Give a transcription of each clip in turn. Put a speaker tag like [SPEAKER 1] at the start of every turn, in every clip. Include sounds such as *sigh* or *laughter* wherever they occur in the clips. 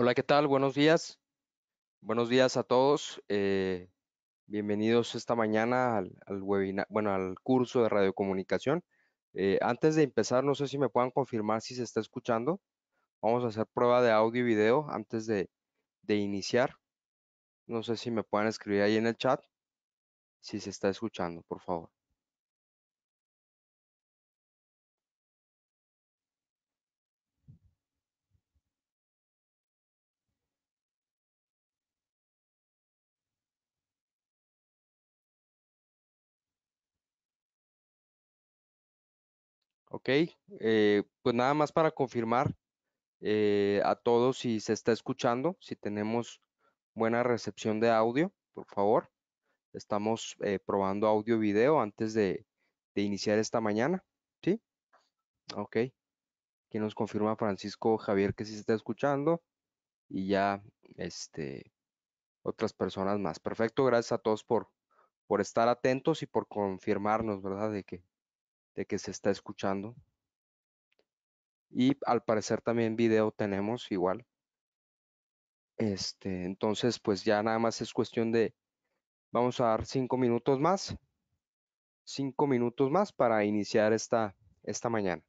[SPEAKER 1] Hola, ¿qué tal? Buenos días. Buenos días a todos. Eh, bienvenidos esta mañana al, webinar, bueno, al curso de radiocomunicación. Eh, antes de empezar, no sé si me puedan confirmar si se está escuchando. Vamos a hacer prueba de audio y video antes de, de iniciar. No sé si me pueden escribir ahí en el chat si se está escuchando, por favor. Ok, eh, pues nada más para confirmar eh, a todos si se está escuchando, si tenemos buena recepción de audio, por favor. Estamos eh, probando audio video antes de, iniciar esta mañana, ¿sí? Ok, aquí nos confirma Francisco Javier que sí se está escuchando y ya este, otras personas más. Perfecto, gracias a todos por, por estar atentos y por confirmarnos, ¿verdad? De que de que se está escuchando. Y al parecer también video tenemos igual. Este, entonces, pues ya nada más es cuestión de, vamos a dar cinco minutos más, cinco minutos más para iniciar esta, esta mañana.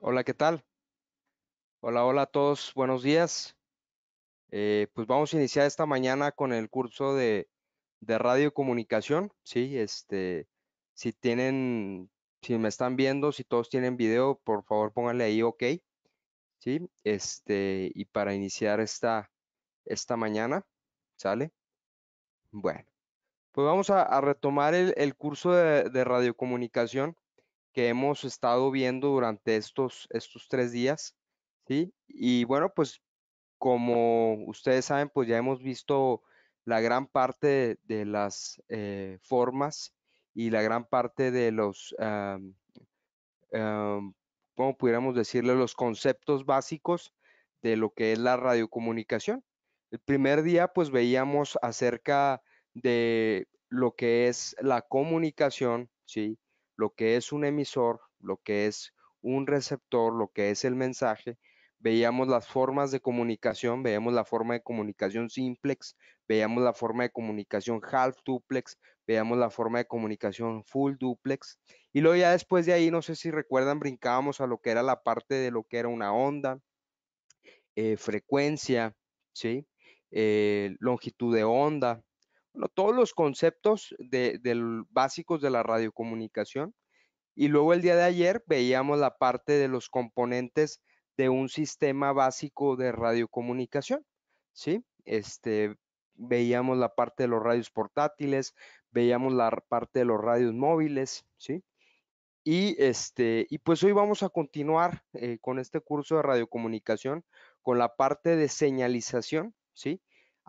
[SPEAKER 1] Hola, ¿qué tal? Hola, hola a todos, buenos días. Eh, pues vamos a iniciar esta mañana con el curso de, radiocomunicación, ¿sí? Este, si tienen, si me están viendo, si todos tienen video, por favor pónganle ahí OK, ¿sí? Este, y para iniciar esta, esta mañana, ¿sale? Bueno, pues vamos a, retomar el, curso de, de radiocomunicación que hemos estado viendo durante estos, estos tres días, ¿sí? Y bueno, pues como ustedes saben, pues ya hemos visto la gran parte de, las eh, formas y la gran parte de los, ¿cómo pudiéramos decirle? Los conceptos básicos de lo que es la radiocomunicación. El primer día, pues veíamos acerca de lo que es la comunicación, ¿sí? lo que es un emisor, lo que es un receptor, lo que es el mensaje, veíamos las formas de comunicación, veíamos la forma de comunicación simplex, veíamos la forma de comunicación half duplex, veíamos la forma de comunicación full duplex. Y luego ya después de ahí, no sé si recuerdan, brincábamos a lo que era la parte de lo que era una onda, eh, frecuencia, ¿sí? Eh, longitud de onda, todos los conceptos básicos de la radiocomunicación. Y luego el día de ayer veíamos la parte de los componentes de un sistema básico de radiocomunicación, ¿sí? Este, veíamos la parte de los radios portátiles, veíamos la parte de los radios móviles, ¿sí? Y, este, y pues hoy vamos a continuar eh, con este curso de radiocomunicación con la parte de señalización, ¿sí?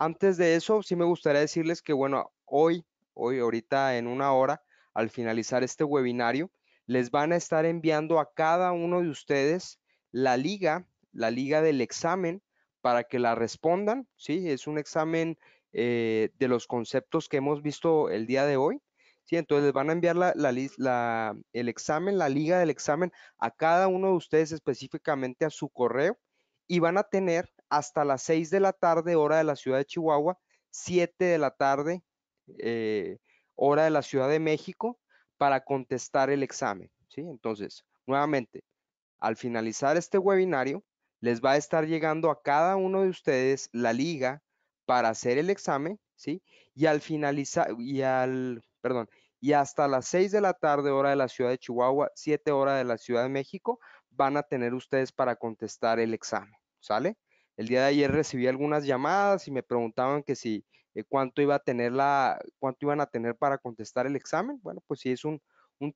[SPEAKER 1] Antes de eso, sí me gustaría decirles que, bueno, hoy, hoy, ahorita en una hora, al finalizar este webinario, les van a estar enviando a cada uno de ustedes la liga, la liga del examen, para que la respondan, ¿sí? Es un examen eh, de los conceptos que hemos visto el día de hoy. Sí, entonces les van a enviar el examen, la liga del examen a cada uno de ustedes específicamente a su correo y van a tener hasta las 6 de la tarde, hora de la ciudad de Chihuahua, 7 de la tarde, eh, hora de la Ciudad de México, para contestar el examen. ¿sí? Entonces, nuevamente, al finalizar este webinario, les va a estar llegando a cada uno de ustedes la liga para hacer el examen, ¿sí? Y al finalizar, y al, perdón, y hasta las 6 de la tarde, hora de la ciudad de Chihuahua, 7 hora de la Ciudad de México, van a tener ustedes para contestar el examen, ¿sale? el día de ayer recibí algunas llamadas y me preguntaban que si eh, cuánto iba a tener la, cuánto iban a tener para contestar el examen. Bueno, pues sí es un,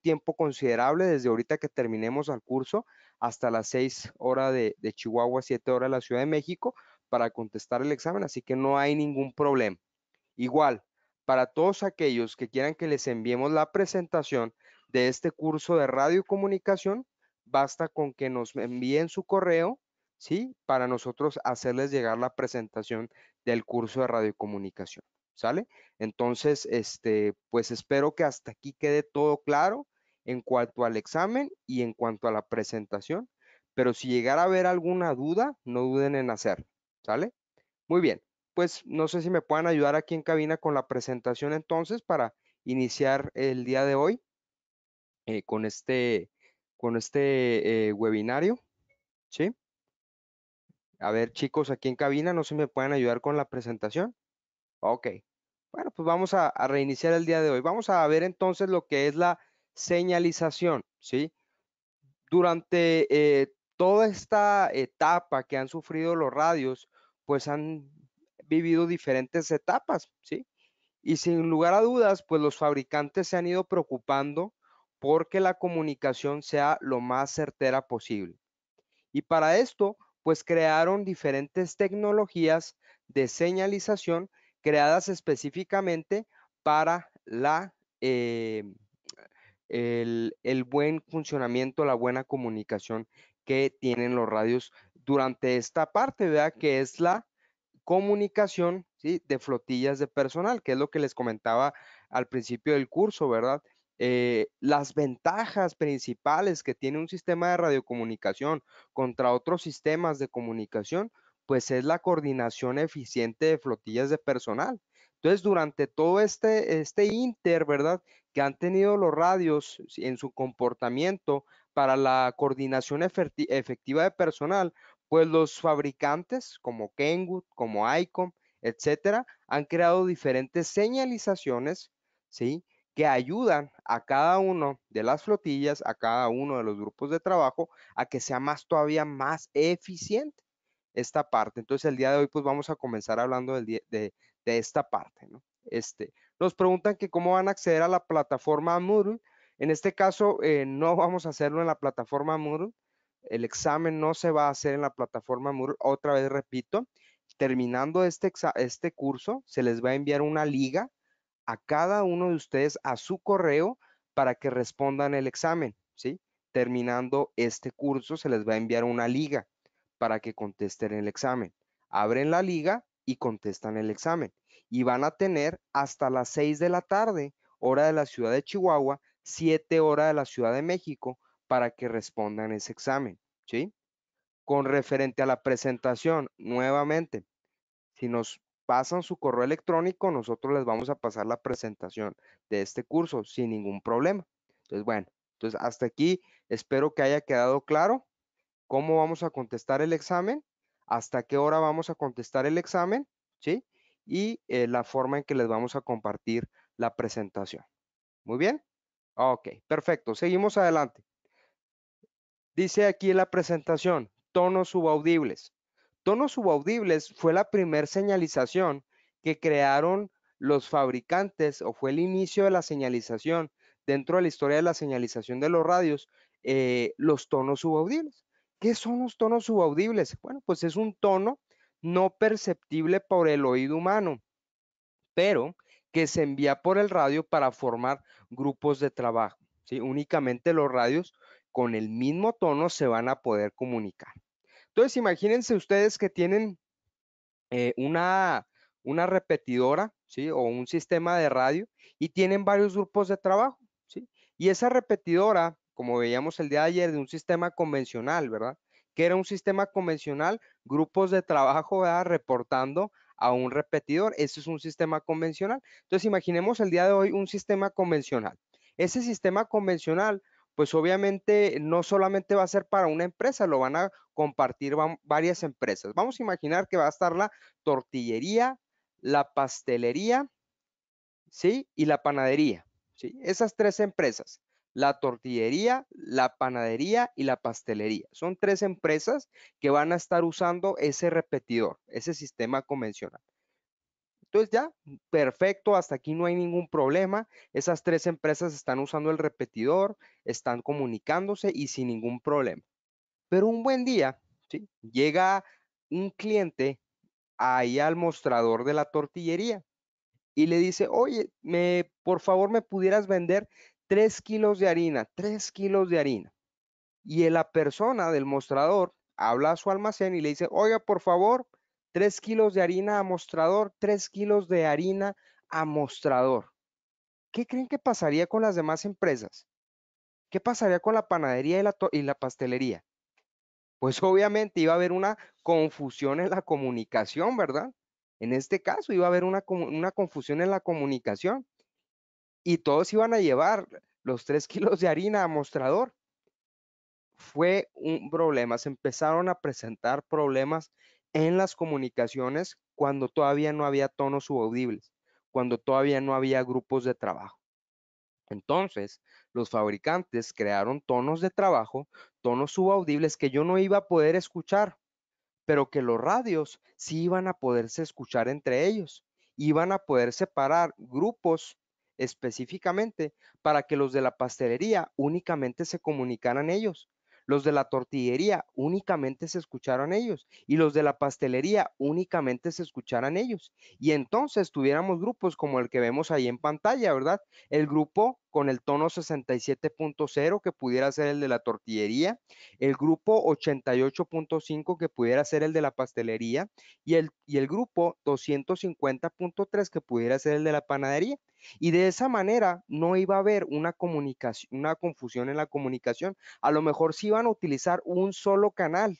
[SPEAKER 1] tiempo considerable desde ahorita que terminemos el curso hasta las 6 horas de, de, Chihuahua, 7 horas de la Ciudad de México para contestar el examen, así que no hay ningún problema. Igual, para todos aquellos que quieran que les enviemos la presentación de este curso de radio y comunicación, basta con que nos envíen su correo ¿sí? Para nosotros hacerles llegar la presentación del curso de radiocomunicación, ¿sale? Entonces, este, pues espero que hasta aquí quede todo claro en cuanto al examen y en cuanto a la presentación, pero si llegara a haber alguna duda, no duden en hacer, ¿sale? Muy bien, pues no sé si me puedan ayudar aquí en cabina con la presentación entonces para iniciar el día de hoy eh, con este, con este eh, webinario, ¿sí? A ver, chicos, aquí en cabina, ¿no se me pueden ayudar con la presentación? Ok. Bueno, pues vamos a, reiniciar el día de hoy. Vamos a ver entonces lo que es la señalización, ¿sí? Durante eh, toda esta etapa que han sufrido los radios, pues han vivido diferentes etapas, ¿sí? Y sin lugar a dudas, pues los fabricantes se han ido preocupando porque la comunicación sea lo más certera posible. Y para esto, pues crearon diferentes tecnologías de señalización creadas específicamente para la, eh, el, buen funcionamiento, la buena comunicación que tienen los radios durante esta parte, ¿verdad? Que es la comunicación de flotillas de personal, que es lo que les comentaba al principio del curso, ¿verdad? Eh, las ventajas principales que tiene un sistema de radiocomunicación contra otros sistemas de comunicación, pues es la coordinación eficiente de flotillas de personal. Entonces, durante todo este, este inter, ¿verdad? Que han tenido los radios en su comportamiento para la coordinación efectiva de personal, pues los fabricantes como Kenwood, como ICOM, etcétera, han creado diferentes señalizaciones, ¿sí? que ayudan a cada uno de las flotillas, a cada uno de los grupos de trabajo, a que sea más todavía más eficiente esta parte. Entonces el día de hoy pues vamos a comenzar hablando de, esta parte. Este, nos preguntan que cómo van a acceder a la plataforma Moodle. En este caso eh, no *laughs* vamos a hacerlo en la plataforma Moodle. El examen no se va a hacer en la plataforma Moodle. Otra vez repito, terminando este, este curso se les va a enviar una liga a cada uno de ustedes a su correo para que respondan el examen, ¿sí? Terminando este curso se les va a enviar una liga para que contesten el examen. Abren la liga y contestan el examen. Y van a tener hasta las 6 de la tarde, hora de la ciudad de Chihuahua, 7 horas de la ciudad de México, para que respondan ese examen, ¿sí? Con referente a la presentación, nuevamente, si nos pasan su correo electrónico, nosotros les vamos a pasar la presentación de este curso sin ningún problema. Entonces, bueno, entonces hasta aquí espero que haya quedado claro cómo vamos a contestar el examen, hasta qué hora vamos a contestar el examen, ¿sí? Y eh, la forma en que les vamos a compartir la presentación. Muy bien. Ok, perfecto. Seguimos adelante. Dice aquí la presentación, tonos subaudibles. Tonos subaudibles fue la primer señalización que crearon los fabricantes o fue el inicio de la señalización dentro de la historia de la señalización de los radios, eh, los tonos subaudibles. ¿Qué son los tonos subaudibles? Bueno, pues es un tono no perceptible por el oído humano, pero que se envía por el radio para formar grupos de trabajo. Únicamente los radios con el mismo tono se van a poder comunicar. Entonces, imagínense ustedes que tienen eh, una, una repetidora, ¿sí? O un sistema de radio y tienen varios grupos de trabajo, ¿sí? Y esa repetidora, como veíamos el día de ayer, de un sistema convencional, ¿verdad? Que era un sistema convencional, grupos de trabajo, ¿verdad? Reportando a un repetidor. Ese es un sistema convencional. Entonces, imaginemos el día de hoy un sistema convencional. Ese sistema convencional, pues obviamente no solamente va a ser para una empresa, lo van a compartir varias empresas. Vamos a imaginar que va a estar la tortillería, la pastelería, ¿sí? Y la panadería, ¿sí? Esas tres empresas, la tortillería, la panadería y la pastelería. Son tres empresas que van a estar usando ese repetidor, ese sistema convencional. Entonces ya, perfecto, hasta aquí no hay ningún problema. Esas tres empresas están usando el repetidor, están comunicándose y sin ningún problema. Pero un buen día, llega un cliente ahí al mostrador de la tortillería y le dice, oye, me, por favor me pudieras vender tres kilos de harina, Tres kilos de harina. Y la persona del mostrador habla a su almacén y le dice, oiga, por favor, tres kilos de harina a mostrador, tres kilos de harina a mostrador. ¿Qué creen que pasaría con las demás empresas? ¿Qué pasaría con la panadería y la, y la pastelería? pues obviamente iba a haber una confusión en la comunicación, ¿verdad? En este caso iba a haber una, confusión en la comunicación y todos iban a llevar los tres *laughs* kilos de harina a mostrador. Fue un problema, se empezaron a presentar problemas en las comunicaciones cuando todavía no había tonos subaudibles, cuando todavía no había grupos de trabajo. Entonces, los fabricantes crearon tonos de trabajo, tonos subaudibles que yo no iba a poder escuchar, pero que los radios sí iban a poderse escuchar entre ellos, iban a poder separar grupos específicamente para que los de la pastelería únicamente se comunicaran ellos, los de la tortillería únicamente se escucharan ellos y los de la pastelería únicamente se escucharan ellos. Y entonces tuviéramos grupos como el que vemos ahí en pantalla, ¿verdad? El grupo con el tono 67.0, que pudiera ser el de la tortillería, el grupo 88.5, que pudiera ser el de la pastelería, y el, y el grupo 250.3, que pudiera ser el de la panadería. Y de esa manera no iba a haber una, comunicación, una confusión en la comunicación. A lo mejor sí iban a utilizar un solo canal,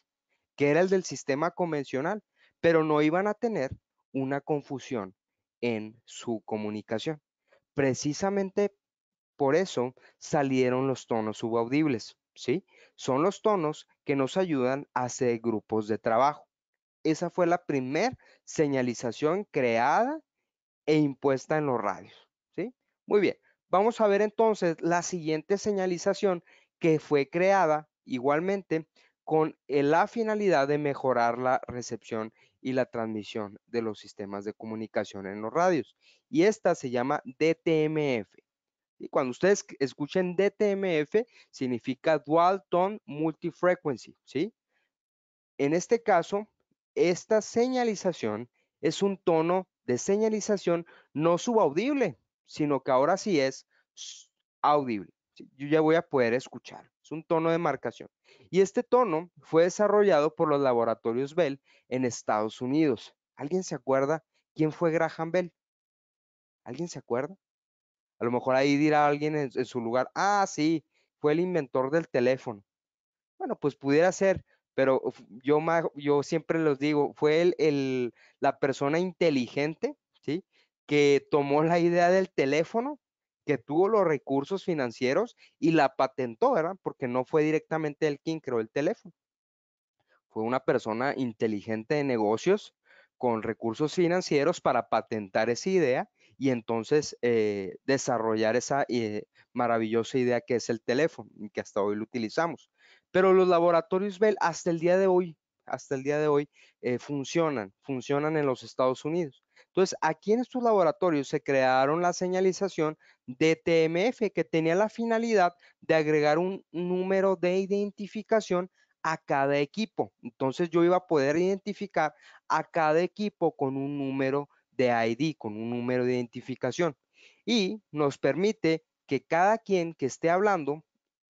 [SPEAKER 1] que era el del sistema convencional, pero no iban a tener una confusión en su comunicación. Precisamente por eso salieron los tonos subaudibles, ¿sí? Son los tonos que nos ayudan a hacer grupos de trabajo. Esa fue la primera señalización creada e impuesta en los radios, ¿sí? Muy bien, vamos a ver entonces la siguiente señalización que fue creada igualmente con eh, la finalidad de mejorar la recepción y la transmisión de los sistemas de comunicación en los radios. Y esta se llama DTMF, y cuando ustedes escuchen DTMF, significa Dual Tone Multifrequency, ¿sí? En este caso, esta señalización es un tono de señalización no subaudible, sino que ahora sí es audible. Yo ya voy a poder escuchar. Es un tono de marcación. Y este tono fue desarrollado por los laboratorios Bell en Estados Unidos. ¿Alguien se acuerda quién fue Graham Bell? ¿Alguien se acuerda? A lo mejor ahí dirá alguien en, su lugar, ah, sí, fue el inventor del teléfono. Bueno, pues pudiera ser, pero yo, yo siempre los digo, fue la persona inteligente, ¿sí? Que tomó la idea del teléfono, que tuvo los recursos financieros y la patentó, ¿verdad? Porque no fue directamente él quien creó el teléfono. Fue una persona inteligente de negocios con recursos financieros para patentar esa idea y entonces eh, desarrollar esa eh, maravillosa idea que es el teléfono, que hasta hoy lo utilizamos. Pero los laboratorios Bell hasta el día de hoy, hasta el día de hoy, eh, funcionan, funcionan en los Estados Unidos. Entonces, aquí en estos laboratorios se crearon la señalización de TMF, que tenía la finalidad de agregar un número de identificación a cada equipo. Entonces yo iba a poder identificar a cada equipo con un número de ID con un número de identificación y nos permite que cada quien que esté hablando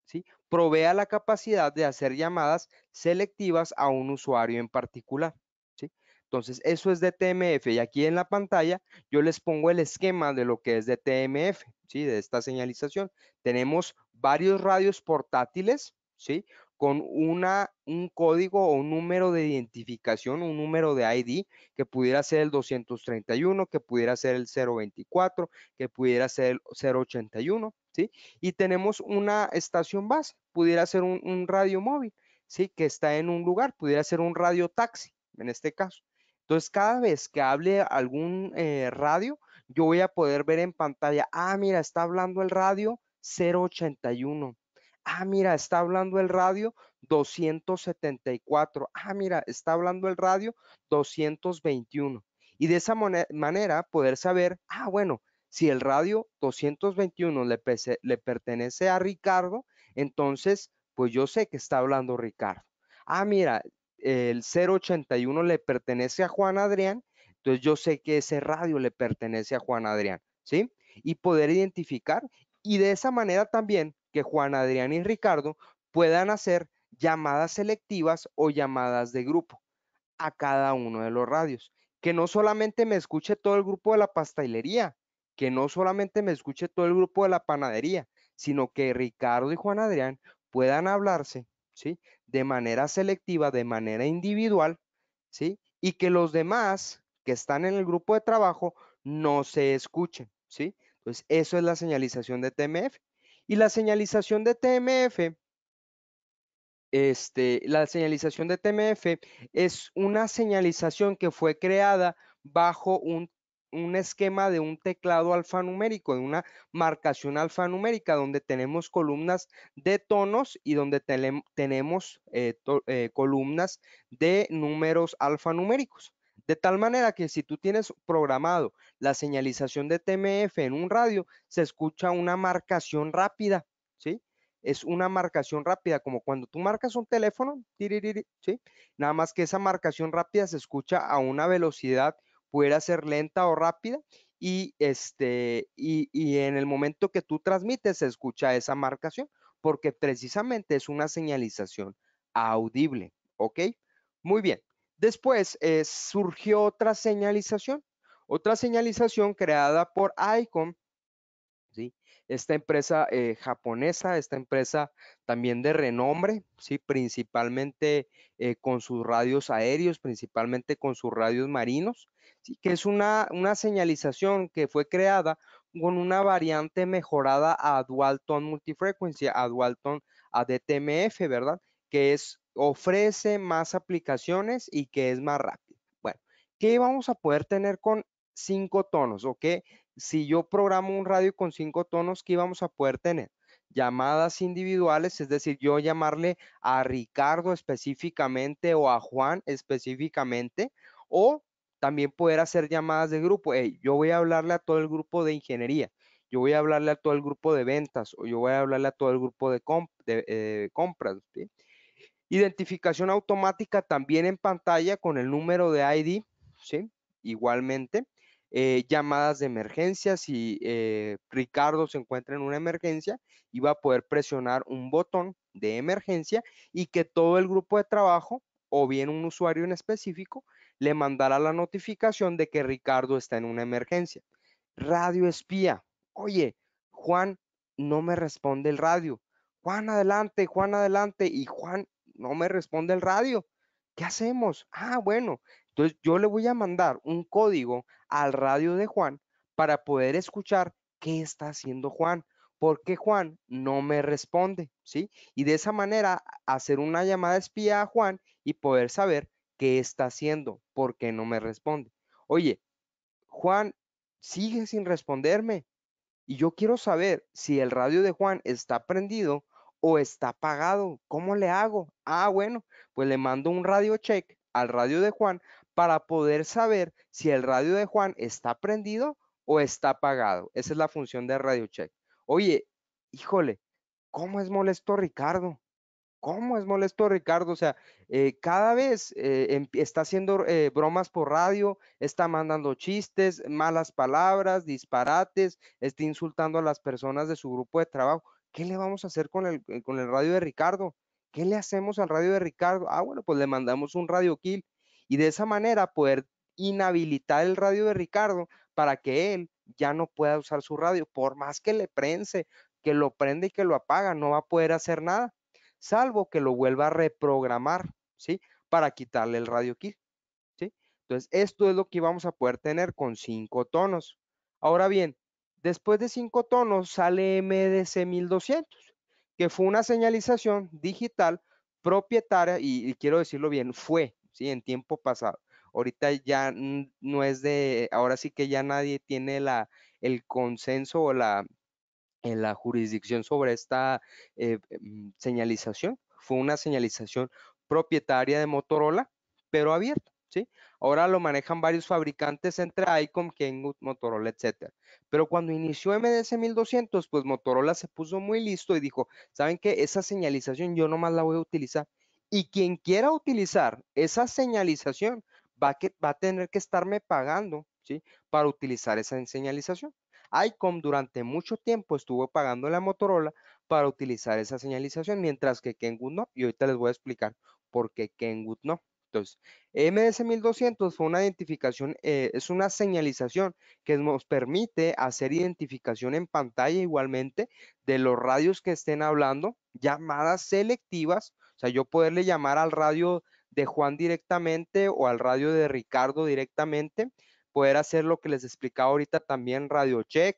[SPEAKER 1] ¿sí? provea la capacidad de hacer llamadas selectivas a un usuario en particular. ¿sí? Entonces, eso es DTMF y aquí en la pantalla yo les pongo el esquema de lo que es DTMF, ¿sí? de esta señalización. Tenemos varios radios portátiles, ¿sí? con una, un código o un número de identificación, un número de ID, que pudiera ser el 231, que pudiera ser el 024, que pudiera ser el 081, ¿sí? Y tenemos una estación base, pudiera ser un, radio móvil, ¿sí? Que está en un lugar, pudiera ser un radio taxi, en este caso. Entonces, cada vez que hable algún eh, radio, yo voy a poder ver en pantalla, ah, mira, está hablando el radio 081. Ah, mira, está hablando el radio 274. Ah, mira, está hablando el radio 221. Y de esa manera poder saber, ah, bueno, si el radio 221 le, pertenece a Ricardo, entonces, pues yo sé que está hablando Ricardo. Ah, mira, el 081 le pertenece a Juan Adrián, entonces yo sé que ese radio le pertenece a Juan Adrián, ¿sí? Y poder identificar y de esa manera también que Juan Adrián y Ricardo puedan hacer llamadas selectivas o llamadas de grupo a cada uno de los radios. Que no solamente me escuche todo el grupo de la pastelería, que no solamente me escuche todo el grupo de la panadería, sino que Ricardo y Juan Adrián puedan hablarse, ¿sí? De manera selectiva, de manera individual, ¿sí? Y que los demás que están en el grupo de trabajo no se escuchen, ¿sí? Entonces, eso es la señalización de TMF. Y la señalización de TMF, este, la señalización de TMF es una señalización que fue creada bajo un, esquema de un teclado alfanumérico, de una marcación alfanumérica, donde tenemos columnas de tonos y donde tenemos eh, eh, columnas de números alfanuméricos. De tal manera que si tú tienes programado la señalización de TMF en un radio, se escucha una marcación rápida, ¿sí? Es una marcación rápida, como cuando tú marcas un teléfono, ¿sí? Nada más que esa marcación rápida se escucha a una velocidad, pudiera ser lenta o rápida, y, este, y, y en el momento que tú transmites se escucha esa marcación, porque precisamente es una señalización audible, ¿ok? Muy bien. Después eh, surgió otra señalización, otra señalización creada por ICOM, ¿sí? esta empresa eh, japonesa, esta empresa también de renombre, ¿sí? principalmente eh, con sus radios aéreos, principalmente con sus radios marinos, ¿sí? que es una, una señalización que fue creada con una variante mejorada a Dual Tone Multifrequency, a Dual ADTMF, ¿verdad? Que es ofrece más aplicaciones y que es más rápido. Bueno, ¿qué vamos a poder tener con cinco tonos? ¿O Si yo programo un radio con cinco tonos, ¿qué vamos a poder tener? Llamadas individuales, es decir, yo llamarle a Ricardo específicamente o a Juan específicamente, o también poder hacer llamadas de grupo. yo voy a hablarle a todo el grupo de ingeniería, yo voy a hablarle a todo el grupo de ventas, o yo voy a hablarle a todo el grupo de, eh, compras. Identificación automática también en pantalla con el número de ID, ¿sí? Igualmente. Eh, llamadas de emergencia, si eh, Ricardo se encuentra en una emergencia iba a poder presionar un botón de emergencia y que todo el grupo de trabajo o bien un usuario en específico le mandará la notificación de que Ricardo está en una emergencia. Radio espía, oye, Juan no me responde el radio. Juan adelante, Juan adelante y Juan no me responde el radio. ¿Qué hacemos? Ah, bueno, entonces yo le voy a mandar un código al radio de Juan para poder escuchar qué está haciendo Juan, porque Juan no me responde, ¿sí? Y de esa manera hacer una llamada espía a Juan y poder saber qué está haciendo, por qué no me responde. Oye, Juan sigue sin responderme y yo quiero saber si el radio de Juan está prendido o está pagado. ¿Cómo le hago? Ah, bueno, pues le mando un radio check al radio de Juan para poder saber si el radio de Juan está prendido o está pagado. Esa es la función de radio check. Oye, híjole, ¿cómo es molesto Ricardo? ¿Cómo es molesto Ricardo? O sea, eh, cada vez eh, em, está haciendo eh, bromas por radio, está mandando chistes, malas palabras, disparates, está insultando a las personas de su grupo de trabajo. ¿qué le vamos a hacer eh, con el, radio de Ricardo? ¿Qué le hacemos al radio de Ricardo? Ah, bueno, pues le mandamos un radio kill y de esa manera poder inhabilitar el radio de Ricardo para que él ya no pueda usar su radio, por más que le prense, que lo prende y que lo apaga, no va a poder hacer nada, salvo que lo vuelva a reprogramar, ¿sí? Para quitarle el radio kill, ¿sí? Entonces, esto es lo que vamos a poder tener con cinco tonos. Ahora bien, Después de cinco tonos sale MDC 1200, que fue una señalización digital propietaria, y, quiero decirlo bien, fue, ¿sí? En tiempo pasado. Ahorita ya no es de, ahora sí que ya nadie tiene la, el consenso o la, en la jurisdicción sobre esta eh, mm, señalización. Fue una señalización propietaria de Motorola, pero abierta. Ahora lo manejan varios fabricantes entre ICOM, Kenwood, Motorola, etcétera. Pero cuando inició MDS 1200, pues Motorola se puso muy listo y dijo, ¿saben qué? Esa señalización yo nomás la voy a utilizar. Y quien quiera utilizar esa señalización va, a tener que estarme pagando, ¿sí? Para utilizar esa señalización. ICOM durante mucho tiempo estuvo pagando la Motorola para utilizar esa señalización, mientras que Kenwood no. Y ahorita les voy a explicar por qué Kenwood no. Entonces, MS-1200 fue una identificación, eh, es una señalización que nos permite hacer identificación en pantalla igualmente de los radios que estén hablando, llamadas selectivas, o sea, yo poderle llamar al radio de Juan directamente o al radio de Ricardo directamente, poder hacer lo que les explicaba ahorita también, radio check,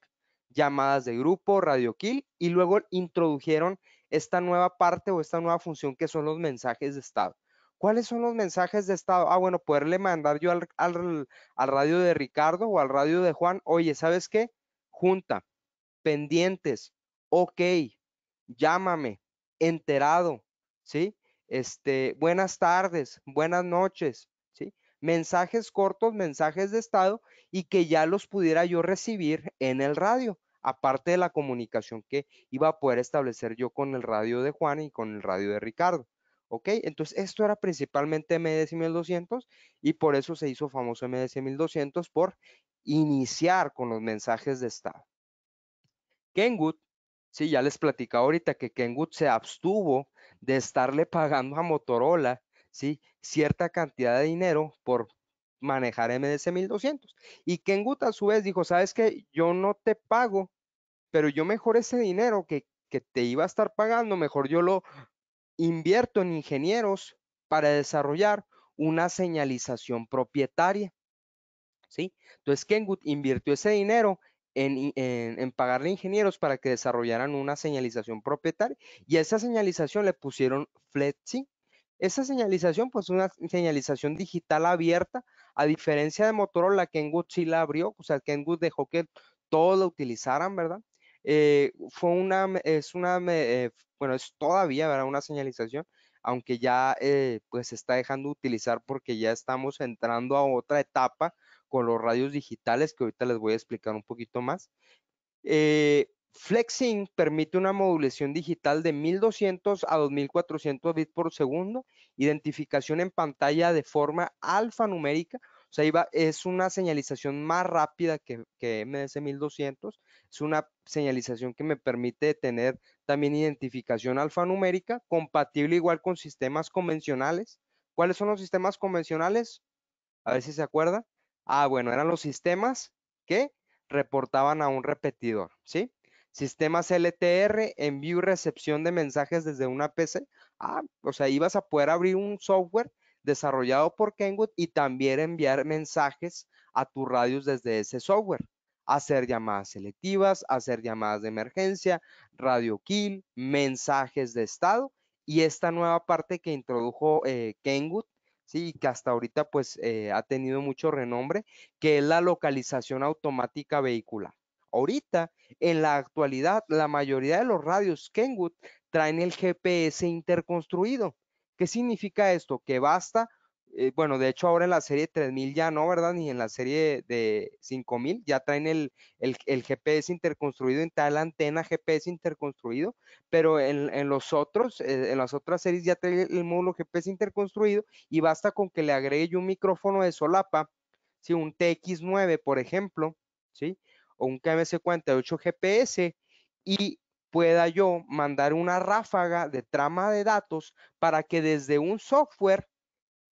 [SPEAKER 1] llamadas de grupo, radio kill, y luego introdujeron esta nueva parte o esta nueva función que son los mensajes de estado. ¿Cuáles son los mensajes de estado? Ah, bueno, poderle mandar yo al, al, radio de Ricardo o al radio de Juan, oye, ¿sabes qué? Junta, pendientes, ok, llámame, enterado, ¿sí? Este, buenas tardes, buenas noches, ¿sí? Mensajes cortos, mensajes de estado y que ya los pudiera yo recibir en el radio, aparte de la comunicación que iba a poder establecer yo con el radio de Juan y con el radio de Ricardo. ¿Ok? Entonces, esto era principalmente MDC 1200 y por eso se hizo famoso MDC 1200 por iniciar con los mensajes de estado. Kenwood, sí, ya les platicaba ahorita que Kenwood se abstuvo de estarle pagando a Motorola, sí, cierta cantidad de dinero por manejar MDC 1200. Y Kenwood a su vez dijo, sabes que yo no te pago, pero yo mejor ese dinero que te iba a estar pagando, mejor yo lo invierto en ingenieros para desarrollar una señalización propietaria. ¿Sí? Entonces Kenwood invirtió ese dinero en, pagarle ingenieros para que desarrollaran una señalización propietaria y a esa señalización le pusieron Flexi. Esa señalización, pues una señalización digital abierta, a diferencia de Motorola, Kenwood sí la abrió, o sea, Kenwood dejó que todos la utilizaran, ¿verdad? Eh, fue una, es una, eh, bueno, es todavía ¿verdad? una señalización, aunque ya eh, pues se está dejando utilizar porque ya estamos entrando a otra etapa con los radios digitales que ahorita les voy a explicar un poquito más. Flexing permite una modulación digital de 1200 a 2400 bits por segundo, identificación en pantalla de forma alfanumérica sea, es una señalización más rápida que, MS 1200, es una señalización que me permite tener también identificación alfanumérica, compatible igual con sistemas convencionales. ¿Cuáles son los sistemas convencionales? A ver si se acuerda. Ah, bueno, eran los sistemas que reportaban a un repetidor, ¿sí? Sistemas LTR, envío y recepción de mensajes desde una PC. Ah, o sea, ibas a poder abrir un software desarrollado por Kenwood y también enviar mensajes a tus radios desde ese software. Hacer llamadas selectivas, hacer llamadas de emergencia, radio kill, mensajes de estado y esta nueva parte que introdujo eh, Kenwood, ¿sí? que hasta ahorita pues eh, ha tenido mucho renombre, que es la localización automática vehicular. Ahorita, en la actualidad, la mayoría de los radios Kenwood traen el GPS interconstruido. ¿Qué significa esto? Que basta, eh, bueno, de hecho ahora en la serie 3000 ya no, ¿verdad? Ni en la serie de 5000 ya traen el, GPS interconstruido, en tal antena GPS interconstruido, pero en, los otros, eh, en las otras series ya trae el módulo GPS interconstruido y basta con que le agregue un micrófono de solapa, un TX9, por ejemplo, ¿sí? O un KMC48 GPS y pueda yo mandar una ráfaga de trama de datos para que desde un software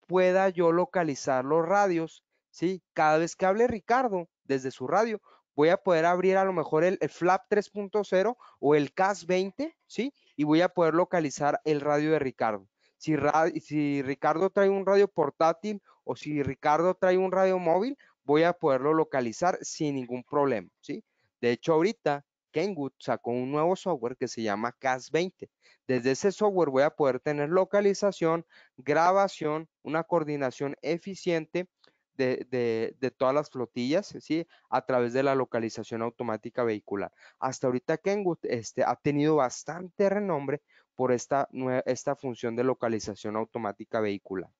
[SPEAKER 1] pueda yo localizar los radios, ¿sí? Cada vez que hable Ricardo desde su radio, voy a poder abrir a lo mejor el, FLAP 3.0 o el CAS 20, ¿sí? Y voy a poder localizar el radio de Ricardo. Si, si, Ricardo trae un radio portátil o si Ricardo trae un radio móvil, voy a poderlo localizar sin ningún problema, ¿sí? De hecho, ahorita Kenwood sacó un nuevo software que se llama CAS20. Desde ese software voy a poder tener localización, grabación, una coordinación eficiente de, todas las flotillas, ¿sí? A través de la localización automática vehicular. Hasta ahorita Kenwood este, ha tenido bastante renombre por esta, esta función de localización automática vehicular.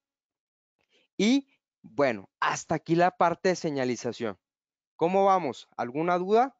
[SPEAKER 1] Y bueno, hasta aquí la parte de señalización. ¿Cómo vamos? ¿Alguna duda?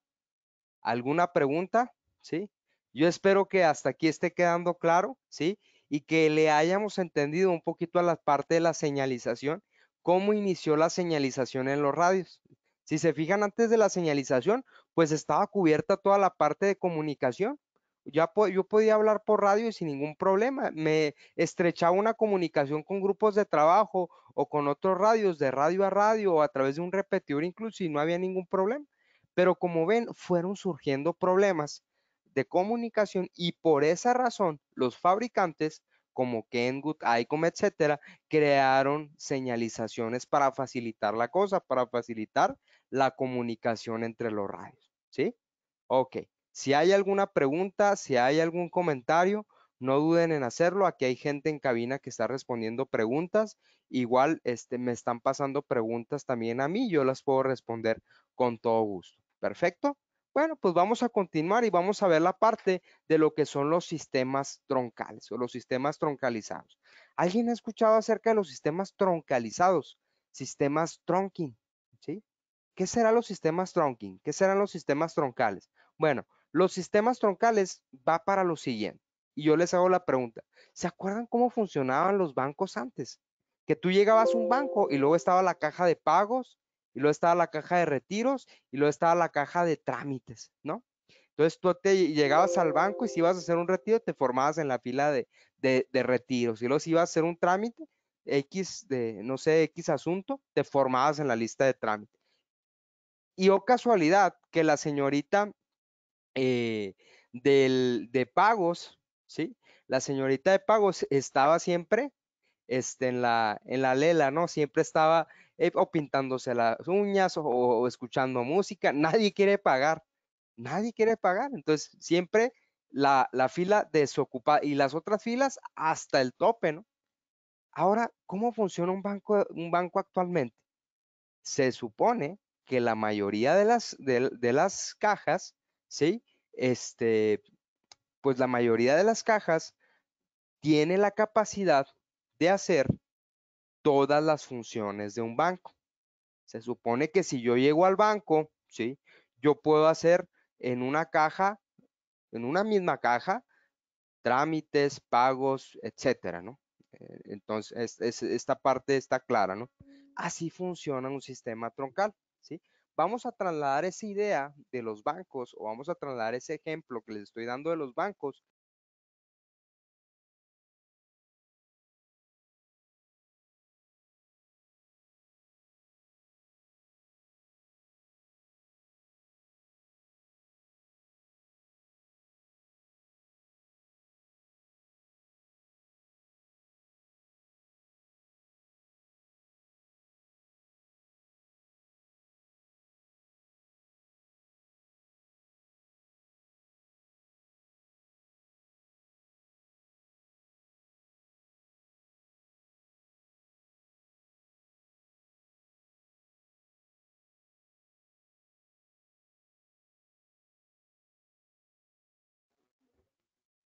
[SPEAKER 1] alguna pregunta, ¿sí? Yo espero que hasta aquí esté quedando claro, ¿sí? Y que le hayamos entendido un poquito a la parte de la señalización, cómo inició la señalización en los radios. Si se fijan antes de la señalización, pues estaba cubierta toda la parte de comunicación. Ya yo podía hablar por radio y sin ningún problema. Me estrechaba una comunicación con grupos de trabajo o con otros radios, de radio a radio o a través de un repetidor incluso, y no había ningún problema. Pero como ven, fueron surgiendo problemas de comunicación y por esa razón los fabricantes como Kenwood, ICOM, etcétera, crearon señalizaciones para facilitar la cosa, para facilitar la comunicación entre los radios, ¿sí? Ok, si hay alguna pregunta, si hay algún comentario, no duden en hacerlo. Aquí hay gente en cabina que está respondiendo preguntas. Igual este, me están pasando preguntas también a mí, yo las puedo responder con todo gusto. Perfecto. Bueno, pues vamos a continuar y vamos a ver la parte de lo que son los sistemas troncales o los sistemas troncalizados. ¿Alguien ha escuchado acerca de los sistemas troncalizados? Sistemas tronking, ¿sí? ¿Qué serán los sistemas trunking? ¿Qué serán los sistemas troncales? Bueno, los sistemas troncales va para lo siguiente. Y yo les hago la pregunta, ¿se acuerdan cómo funcionaban los bancos antes? Que tú llegabas a un banco y luego estaba la caja de pagos, y luego estaba la caja de retiros y luego estaba la caja de trámites, ¿no? Entonces tú te llegabas al banco y si ibas a hacer un retiro, te formabas en la fila de, de, retiros. Y luego si ibas a hacer un trámite, X de, no sé, X asunto, te formabas en la lista de trámite. Y o oh, casualidad que la señorita eh, de pagos, ¿sí? La señorita de pagos estaba siempre este, en, la, en la lela, ¿no? Siempre estaba eh, o pintándose las uñas o, escuchando música. Nadie quiere pagar, nadie quiere pagar. Entonces, siempre la, fila desocupada y las otras filas hasta el tope, ¿no? Ahora, ¿cómo funciona un banco, un banco actualmente? Se supone que la mayoría de las, de las cajas, ¿sí? Este, pues la mayoría de las cajas tiene la capacidad de hacer todas las funciones de un banco. Se supone que si yo llego al banco, ¿sí? yo puedo hacer en una caja, en una misma caja, trámites, pagos, etcétera, ¿no? Eh, entonces, esta parte está clara, ¿no? Así funciona un sistema troncal, ¿sí? Vamos a trasladar esa idea de los bancos o vamos a trasladar ese ejemplo que les estoy dando de los bancos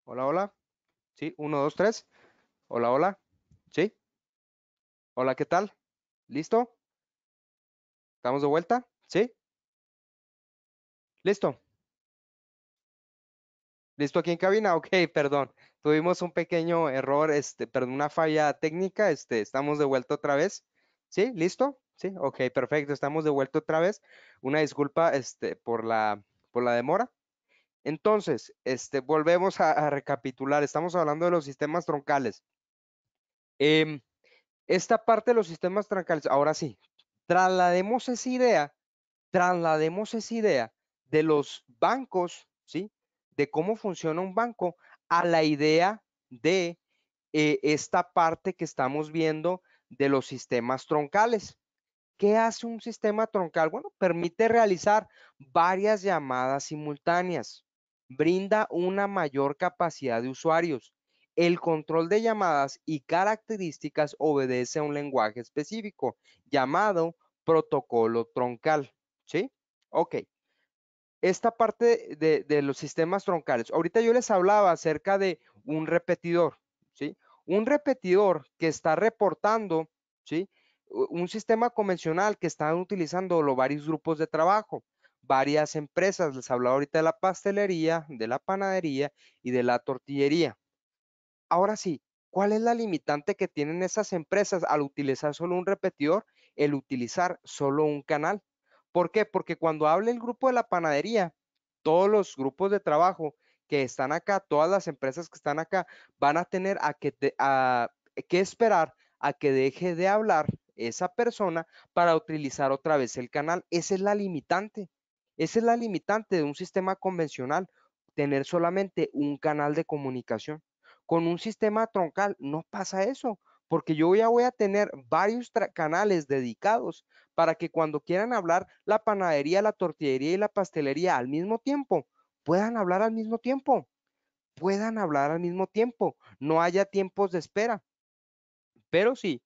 [SPEAKER 1] Hola, hola. Sí, uno, dos, tres. Hola, hola. Sí. Hola, ¿qué tal? ¿Listo? ¿Estamos de vuelta? ¿Sí? ¿Listo? ¿Listo aquí en cabina? Ok, *laughs* perdón. Tuvimos un pequeño error, este, perdón, una falla técnica. Este, estamos de vuelta otra vez. ¿Sí? ¿Listo? Sí, ok, perfecto. Estamos de vuelta otra vez. Una disculpa este, por, la, por la demora. Entonces, este, volvemos a, recapitular, estamos hablando de los sistemas troncales. Em, esta parte de los sistemas troncales, ahora sí, traslademos esa idea, traslademos esa idea de los bancos, ¿sí? De cómo funciona un banco a la idea de eh, esta parte que estamos viendo de los sistemas troncales. ¿Qué hace un sistema troncal? Bueno, permite realizar varias llamadas simultáneas brinda una mayor capacidad de usuarios. El control de llamadas y características obedece a un lenguaje específico llamado protocolo troncal. ¿Sí? Ok. Esta parte de, los sistemas troncales. Ahorita yo les hablaba acerca de un repetidor. ¿Sí? Un repetidor que está reportando, ¿sí? Un sistema convencional que están utilizando los varios grupos de trabajo varias empresas. Les hablaba ahorita de la pastelería, de la panadería y de la tortillería. Ahora sí, ¿cuál es la limitante que tienen esas empresas al utilizar solo un repetidor? El utilizar solo un canal. ¿Por qué? Porque cuando hable el grupo de la panadería, todos los grupos de trabajo que están acá, todas las empresas que están acá, van a tener a que, eh, que esperar a que deje de hablar esa persona para utilizar otra vez el canal. Esa es la limitante. Esa es la limitante de un sistema convencional, tener solamente un canal de comunicación. Con un sistema troncal no pasa eso, porque yo ya voy a tener varios canales dedicados para que cuando quieran hablar la panadería, la tortillería y la pastelería al mismo tiempo, puedan hablar al mismo tiempo, puedan hablar al mismo tiempo, no haya tiempos de espera. Pero sí,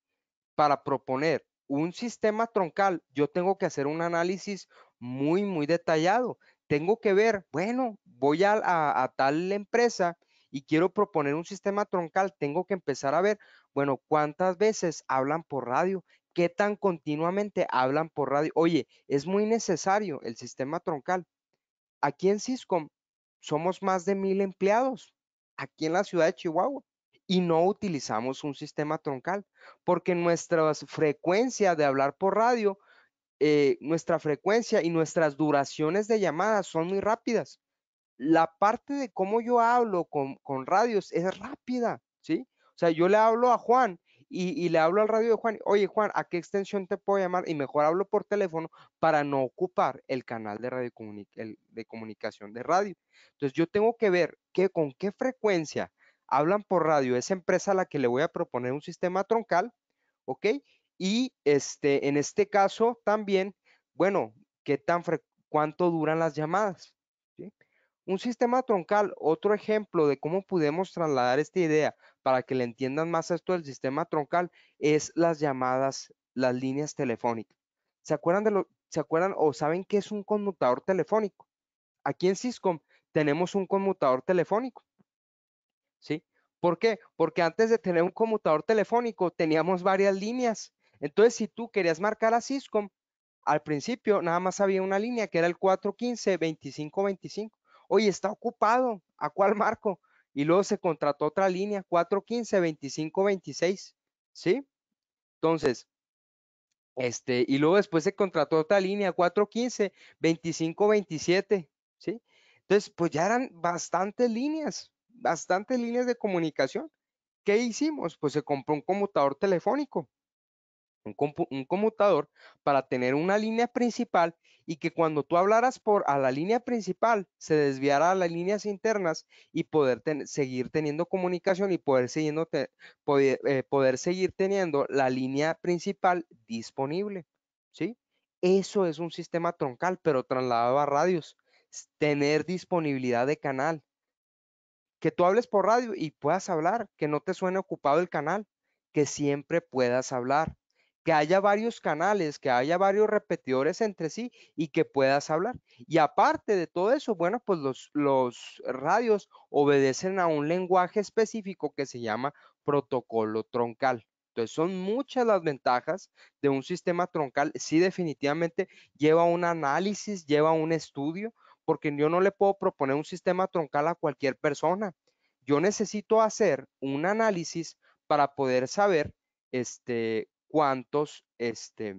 [SPEAKER 1] para proponer un sistema troncal, yo tengo que hacer un análisis muy, muy detallado. Tengo que ver, bueno, voy a, tal empresa y quiero proponer un sistema troncal, tengo que empezar a ver, bueno, cuántas veces hablan por radio, qué tan continuamente hablan por radio. Oye, es muy necesario el sistema troncal. Aquí en Cisco somos más de mil empleados, aquí en la ciudad de Chihuahua, y no utilizamos un sistema troncal, porque nuestra frecuencia de hablar por radio eh, nuestra frecuencia y nuestras duraciones de llamadas son muy rápidas. La parte de cómo yo hablo con, con radios es rápida, ¿sí? O sea, yo le hablo a Juan y, le hablo al radio de Juan, oye Juan, ¿a qué extensión te puedo llamar? Y mejor hablo por teléfono para no ocupar el canal de, radio de comunicación de radio. Entonces yo tengo que ver que, con qué frecuencia hablan por radio esa empresa a la que le voy a proponer un sistema troncal, ¿ok? Y este, en este caso también, bueno, ¿qué tan cuánto duran las llamadas? Un sistema troncal, otro ejemplo de cómo podemos trasladar esta idea para que le entiendan más esto del sistema troncal, es las llamadas, las líneas telefónicas. ¿Se acuerdan de lo, se acuerdan o saben qué es un conmutador telefónico? Aquí en Cisco tenemos un conmutador telefónico. ¿Sí? ¿Por qué? Porque antes de tener un conmutador telefónico teníamos varias líneas entonces, si tú querías marcar a Cisco, al principio nada más había una línea que era el 415-2525. Oye, está ocupado, ¿a cuál marco? Y luego se contrató otra línea, 415-2526, ¿sí? Entonces, este, y luego después se contrató otra línea, 415-2527, ¿sí? Entonces, pues ya eran bastantes líneas, bastantes líneas de comunicación. ¿Qué hicimos? Pues se compró un conmutador telefónico, un, conmutador para tener una línea principal y que cuando tú hablaras por a la línea principal se desviara a las líneas internas y poder seguir teniendo comunicación y poder, eh, poder seguir teniendo la línea principal disponible. ¿sí? Eso es un sistema troncal, pero trasladado a radios. Tener disponibilidad de canal. Que tú hables por radio y puedas hablar, que no te suene ocupado el canal, que siempre puedas hablar que haya varios canales, que haya varios repetidores entre sí y que puedas hablar. Y aparte de todo eso, bueno, pues los, los radios obedecen a un lenguaje específico que se llama protocolo troncal. Entonces, son muchas las ventajas de un sistema troncal. Sí, definitivamente lleva un análisis, lleva un estudio, porque yo no le puedo proponer un sistema troncal a cualquier persona. Yo necesito hacer un análisis para poder saber este, cuántos, este,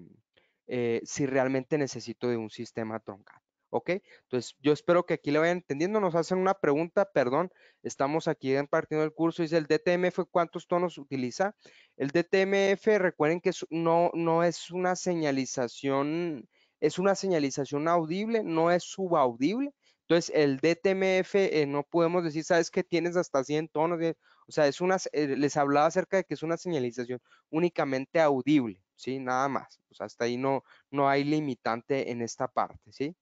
[SPEAKER 1] eh, si realmente necesito de un sistema troncado, ¿Ok? Entonces, yo espero que aquí le vayan entendiendo. Nos hacen una pregunta, perdón, estamos aquí partiendo el curso. Dice el DTMF, ¿cuántos tonos utiliza? El DTMF, recuerden que no, no es una señalización, es una señalización audible, no es subaudible. Entonces, el DTMF eh, no podemos decir, sabes que tienes hasta 100 tonos, de... O sea, es una, eh, les hablaba acerca de que es una señalización únicamente audible, ¿sí? Nada más. O sea, hasta ahí no, no hay limitante en esta parte, ¿sí?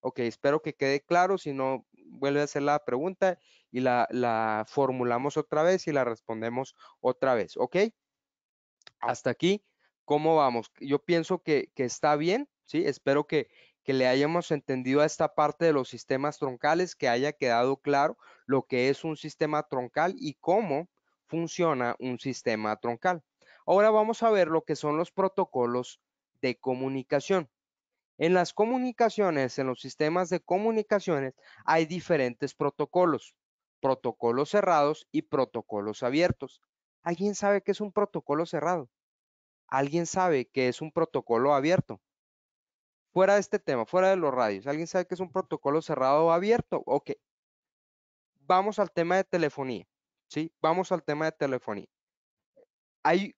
[SPEAKER 1] Ok, espero que quede claro, si no, vuelve a hacer la pregunta y la, formulamos otra vez y la respondemos otra vez, ¿ok? Hasta aquí, ¿cómo vamos? Yo pienso que, que está bien, ¿sí? Espero que que le hayamos entendido a esta parte de los sistemas troncales, que haya quedado claro lo que es un sistema troncal y cómo funciona un sistema troncal. Ahora vamos a ver lo que son los protocolos de comunicación. En las comunicaciones, en los sistemas de comunicaciones, hay diferentes protocolos, protocolos cerrados y protocolos abiertos. ¿Alguien sabe qué es un protocolo cerrado? ¿Alguien sabe qué es un protocolo abierto? Fuera de este tema, fuera de los radios, ¿alguien sabe que es un protocolo cerrado o abierto? Ok. Vamos al tema de telefonía, ¿sí? Vamos al tema de telefonía. Hay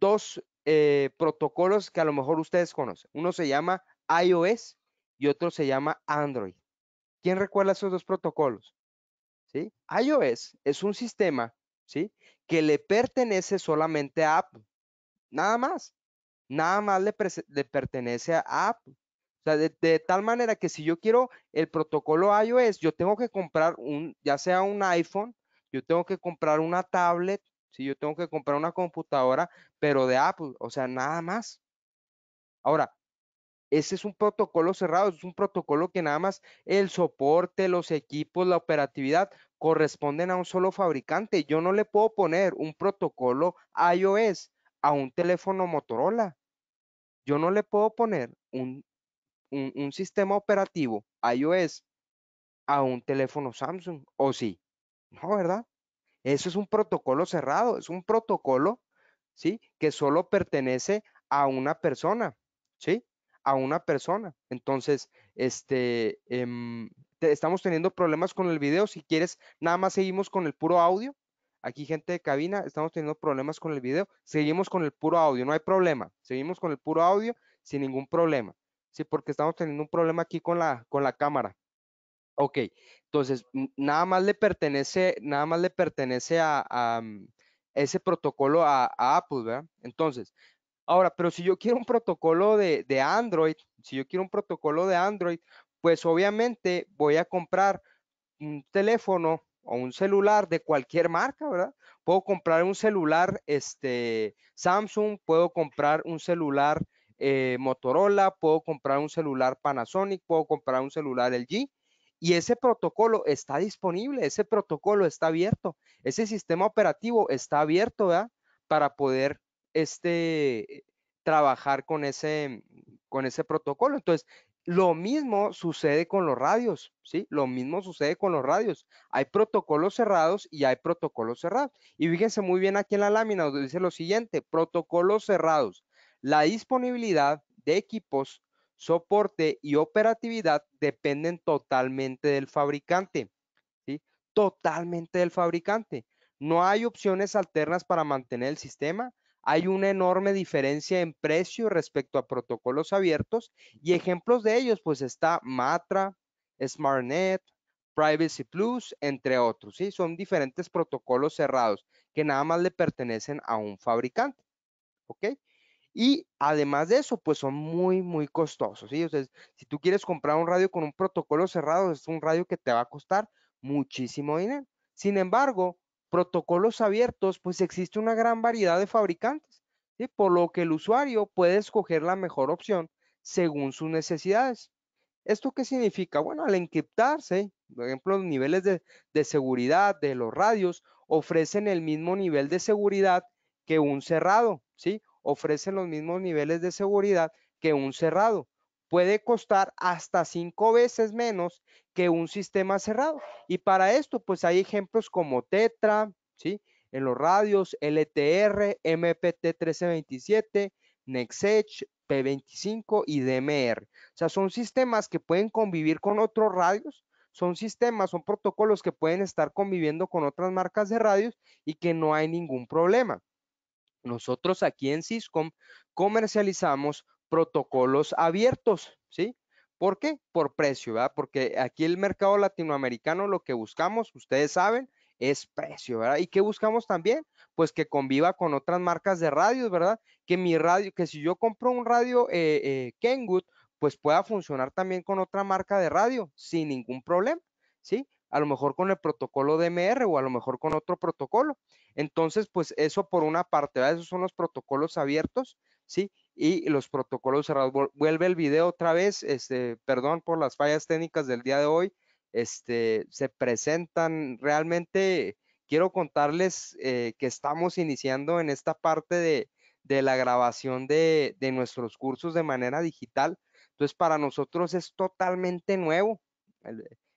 [SPEAKER 1] dos eh, protocolos que a lo mejor ustedes conocen. Uno se llama iOS y otro se llama Android. ¿Quién recuerda esos dos protocolos? ¿Sí? iOS es un sistema ¿sí? que le pertenece solamente a Apple, nada más nada más le, pertenece a Apple. O sea, de, tal manera que si yo quiero el protocolo iOS, yo tengo que comprar un, ya sea un iPhone, yo tengo que comprar una tablet, si yo tengo que comprar una computadora, pero de Apple, o sea, nada más. Ahora, ese es un protocolo cerrado, es un protocolo que nada más el soporte, los equipos, la operatividad corresponden a un solo fabricante. Yo no le puedo poner un protocolo iOS a un teléfono Motorola. Yo no le puedo poner un, sistema operativo iOS a un teléfono Samsung, ¿o sí? No, ¿verdad? Eso es un protocolo cerrado, es un protocolo, ¿sí? Que solo pertenece a una persona, ¿sí? A una persona. Entonces, este, em, estamos teniendo problemas con el video. Si quieres, nada más seguimos con el puro audio. Aquí, gente de cabina, estamos teniendo problemas con el video. Seguimos con el puro audio, no hay problema. Seguimos con el puro audio sin ningún problema. Sí, porque estamos teniendo un problema aquí con la, con la cámara. Ok, entonces nada más le pertenece, nada más le pertenece a, mm, ese protocolo a, Apple, ¿verdad? Entonces, ahora, pero si yo quiero un protocolo de, Android, si yo quiero un protocolo de Android, pues obviamente voy a comprar un teléfono o un celular de cualquier marca, ¿verdad? Puedo comprar un celular este, Samsung, puedo comprar un celular eh, Motorola, puedo comprar un celular Panasonic, puedo comprar un celular LG. Y ese protocolo está disponible, ese protocolo está abierto, ese sistema operativo está abierto, ¿verdad? Para poder este, trabajar con ese, con ese protocolo. Entonces, lo mismo sucede con los radios, ¿sí? Lo mismo sucede con los radios. Hay protocolos cerrados y hay protocolos cerrados. Y fíjense muy bien aquí en la lámina, donde dice lo siguiente, protocolos cerrados. La disponibilidad de equipos, soporte y operatividad dependen totalmente del fabricante, ¿sí? Totalmente del fabricante. No hay opciones alternas para mantener el sistema hay una enorme diferencia en precio respecto a protocolos abiertos y ejemplos de ellos pues está Matra, SmartNet, Privacy Plus, entre otros. ¿sí? Son diferentes protocolos cerrados que nada más le pertenecen a un fabricante. ¿Ok? Y además de eso, pues son muy, muy costosos. ¿sí? O si tú quieres comprar un radio con un protocolo cerrado, es un radio que te va a costar muchísimo dinero. Sin embargo, protocolos abiertos, pues existe una gran variedad de fabricantes, ¿sí? por lo que el usuario puede escoger la mejor opción según sus necesidades. ¿Esto qué significa? Bueno, al encriptarse, por ejemplo, los niveles de, de seguridad de los radios ofrecen el mismo nivel de seguridad que un cerrado, ¿sí? Ofrecen los mismos niveles de seguridad que un cerrado puede costar hasta cinco veces menos que un sistema cerrado. Y para esto, pues hay ejemplos como Tetra, ¿sí? En los radios, LTR, MPT1327, NexEdge, P25 y DMR. O sea, son sistemas que pueden convivir con otros radios, son sistemas, son protocolos que pueden estar conviviendo con otras marcas de radios y que no hay ningún problema. Nosotros aquí en Cisco comercializamos protocolos abiertos, ¿sí? ¿Por qué? Por precio, ¿verdad? Porque aquí el mercado latinoamericano lo que buscamos, ustedes saben, es precio, ¿verdad? ¿Y qué buscamos también? Pues que conviva con otras marcas de radios, ¿verdad? Que mi radio, que si yo compro un radio eh, eh, Kenwood, pues pueda funcionar también con otra marca de radio sin ningún problema, ¿sí? A lo mejor con el protocolo DMR o a lo mejor con otro protocolo. Entonces, pues eso por una parte, ¿verdad? Esos son los protocolos abiertos, ¿sí? y los protocolos cerrados. Vuelve el video otra vez, este, perdón por las fallas técnicas del día de hoy, este, se presentan realmente, quiero contarles eh, que estamos iniciando en esta parte de, la grabación de, nuestros cursos de manera digital. Entonces, para nosotros es totalmente nuevo,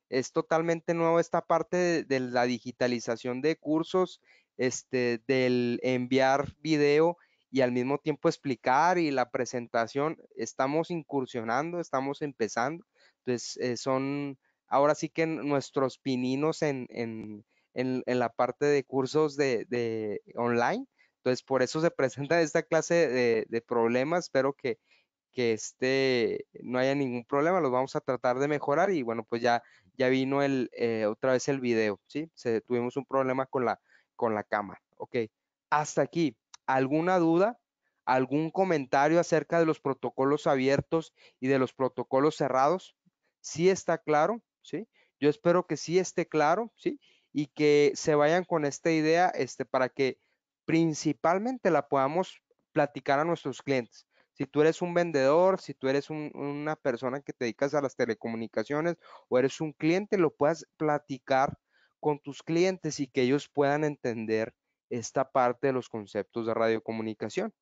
[SPEAKER 1] es totalmente nuevo esta parte de, de la digitalización de cursos, este, del enviar video y al mismo tiempo explicar y la presentación, estamos incursionando, estamos empezando. Entonces, pues, eh, son ahora sí que nuestros pininos en, en, en, la parte de cursos de, de, online. Entonces, por eso se *laughs* presenta esta clase de, de problemas. Espero que, que este, no haya ningún problema, los vamos a tratar de mejorar y bueno, pues ya, ya vino el, eh, otra vez el video, ¿sí? Se, tuvimos un problema con la, con la cámara, ok. Hasta aquí alguna duda, algún comentario acerca de los protocolos abiertos y de los protocolos cerrados. Sí está claro, ¿sí? Yo espero que sí esté claro, ¿sí? Y que se vayan con esta idea este, para que principalmente la podamos platicar a nuestros clientes. Si tú eres un vendedor, si tú eres una persona que te dedicas a las telecomunicaciones o eres un cliente, lo puedas platicar con tus clientes y que ellos puedan entender esta parte de los conceptos de radiocomunicación.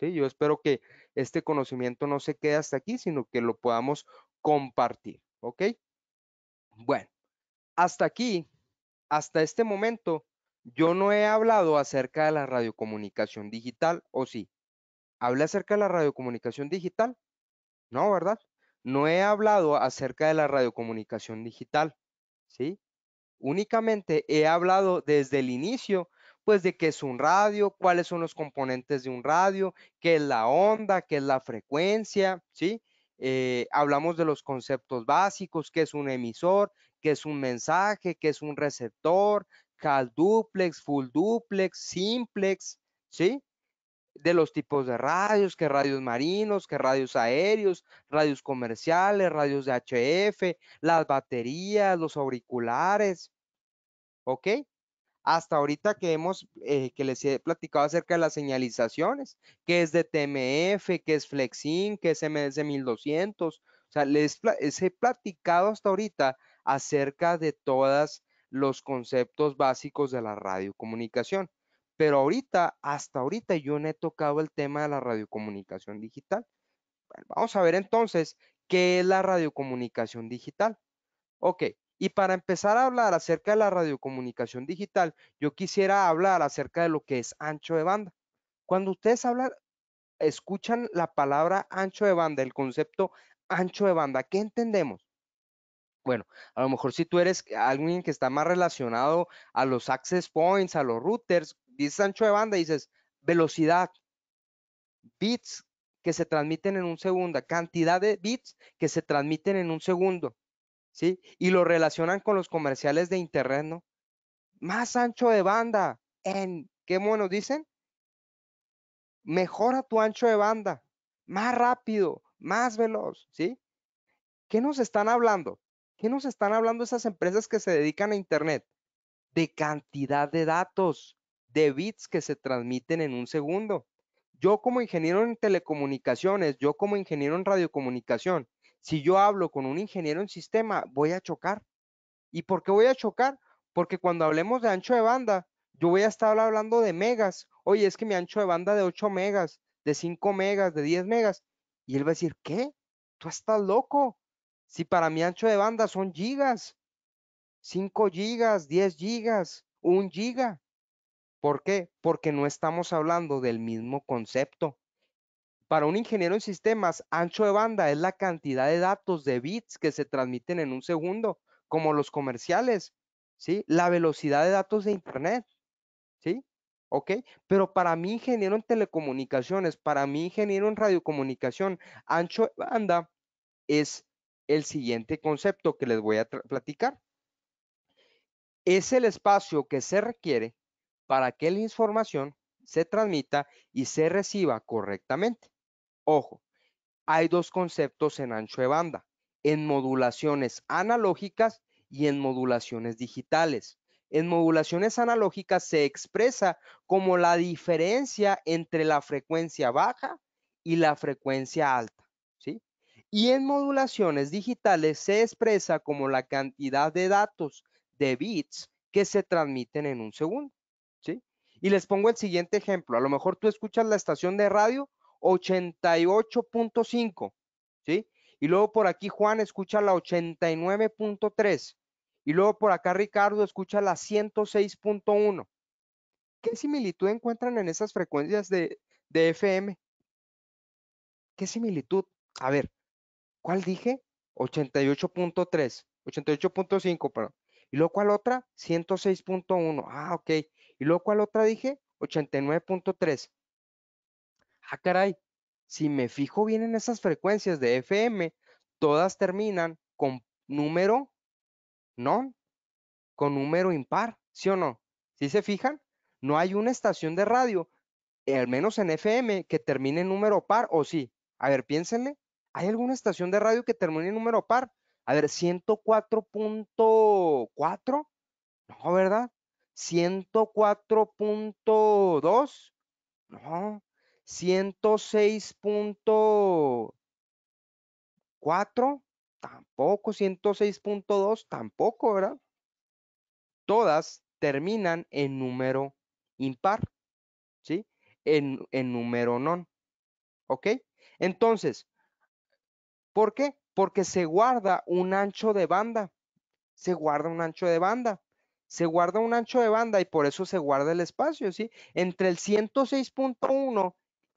[SPEAKER 1] Yo espero que este conocimiento no se quede hasta aquí, sino que lo podamos compartir. ¿Ok? Bueno, hasta aquí, hasta este momento, yo no he hablado acerca de la radiocomunicación digital, ¿o sí? ¿Hablé acerca de la radiocomunicación digital? No, ¿verdad? No he hablado acerca de la radiocomunicación digital, ¿sí? Únicamente he hablado desde el inicio pues de qué es un radio, cuáles son los componentes de un radio, qué es la onda, qué es la frecuencia, ¿sí? Eh, hablamos de los conceptos básicos, qué es un emisor, qué es un mensaje, qué es un receptor, cal duplex, full duplex, simplex, ¿sí? De los tipos de radios, qué radios marinos, qué radios aéreos, radios comerciales, radios de HF, las baterías, los auriculares, ¿ok? hasta ahorita que hemos, eh, que les he platicado acerca de las señalizaciones, que es de TMF, que es Flexin, que es MS 1200, o sea, les, he platicado hasta ahorita acerca de todos los conceptos básicos de la radiocomunicación. Pero ahorita, hasta ahorita yo no he tocado el tema de la radiocomunicación digital. vamos a ver entonces qué es la radiocomunicación digital. Ok, y para empezar a hablar acerca de la radiocomunicación digital, yo quisiera hablar acerca de lo que es ancho de banda. Cuando ustedes hablan, escuchan la palabra ancho de banda, el concepto ancho de banda, ¿qué entendemos? Bueno, a lo mejor si tú eres alguien que está más relacionado a los access points, a los routers, dices ancho de banda, dices velocidad, bits que se transmiten en un segundo, cantidad de bits que se transmiten en un segundo. ¿sí? Y lo relacionan con los comerciales de Internet, ¿no? Más ancho de banda, en, ¿qué monos dicen? Mejora tu ancho de banda, más rápido, más veloz, ¿sí? ¿Qué nos están hablando? ¿Qué nos están hablando esas empresas que se dedican a Internet? De cantidad de datos, de bits que se transmiten en un segundo. Yo como ingeniero en telecomunicaciones, yo como ingeniero en radiocomunicación, si yo hablo con un ingeniero en sistema, voy a chocar. ¿Y por qué voy a chocar? Porque cuando hablemos de ancho de banda, yo voy a estar hablando de megas. Oye, es que mi ancho de banda de 8 megas, de 5 megas, de 10 megas. Y él va a decir, ¿qué? Tú estás loco. Si para mi ancho de banda son gigas, 5 gigas, 10 gigas, 1 giga. ¿Por qué? Porque no estamos hablando del mismo concepto. Para un ingeniero en sistemas, ancho de banda es la cantidad de datos de bits que se transmiten en un segundo, como los comerciales, ¿sí? La velocidad de datos de Internet, ¿sí? ¿Ok? Pero para mi ingeniero en telecomunicaciones, para mi ingeniero en radiocomunicación, ancho de banda es el siguiente concepto que les voy a platicar. Es el espacio que se requiere para que la información se transmita y se reciba correctamente. Ojo, hay dos conceptos en ancho de banda, en modulaciones analógicas y en modulaciones digitales. En modulaciones analógicas se expresa como la diferencia entre la frecuencia baja y la frecuencia alta, ¿sí? Y en modulaciones digitales se expresa como la cantidad de datos de bits que se transmiten en un segundo, ¿sí? Y les pongo el siguiente ejemplo. A lo mejor tú escuchas la estación de radio 88.5, ¿sí? Y luego por aquí Juan escucha la 89.3. Y luego por acá Ricardo escucha la 106.1. ¿Qué similitud encuentran en esas frecuencias de, de FM? ¿Qué similitud? A ver, ¿cuál dije? 88.3, 88.5, perdón. ¿Y luego cuál otra? 106.1. Ah, ok. ¿Y luego cuál otra dije? 89.3 ah, caray, si me fijo bien en esas frecuencias de FM, todas terminan con número ¿no? con número impar, ¿sí o no? ¿Sí se fijan? No hay una estación de radio, al menos en FM, que termine en número par o sí. A ver, piénsenle, ¿hay alguna estación de radio que termine en número par? A ver, 104.4, no, ¿verdad? 104.2, no, 106.4, tampoco, 106.2, tampoco, ¿verdad? Todas terminan en número impar, ¿sí? En, número non, ¿ok? Entonces, ¿por qué? Porque se guarda un ancho de banda, se guarda un ancho de banda, se guarda un ancho de banda y por eso se guarda el espacio, ¿sí? Entre el 106.1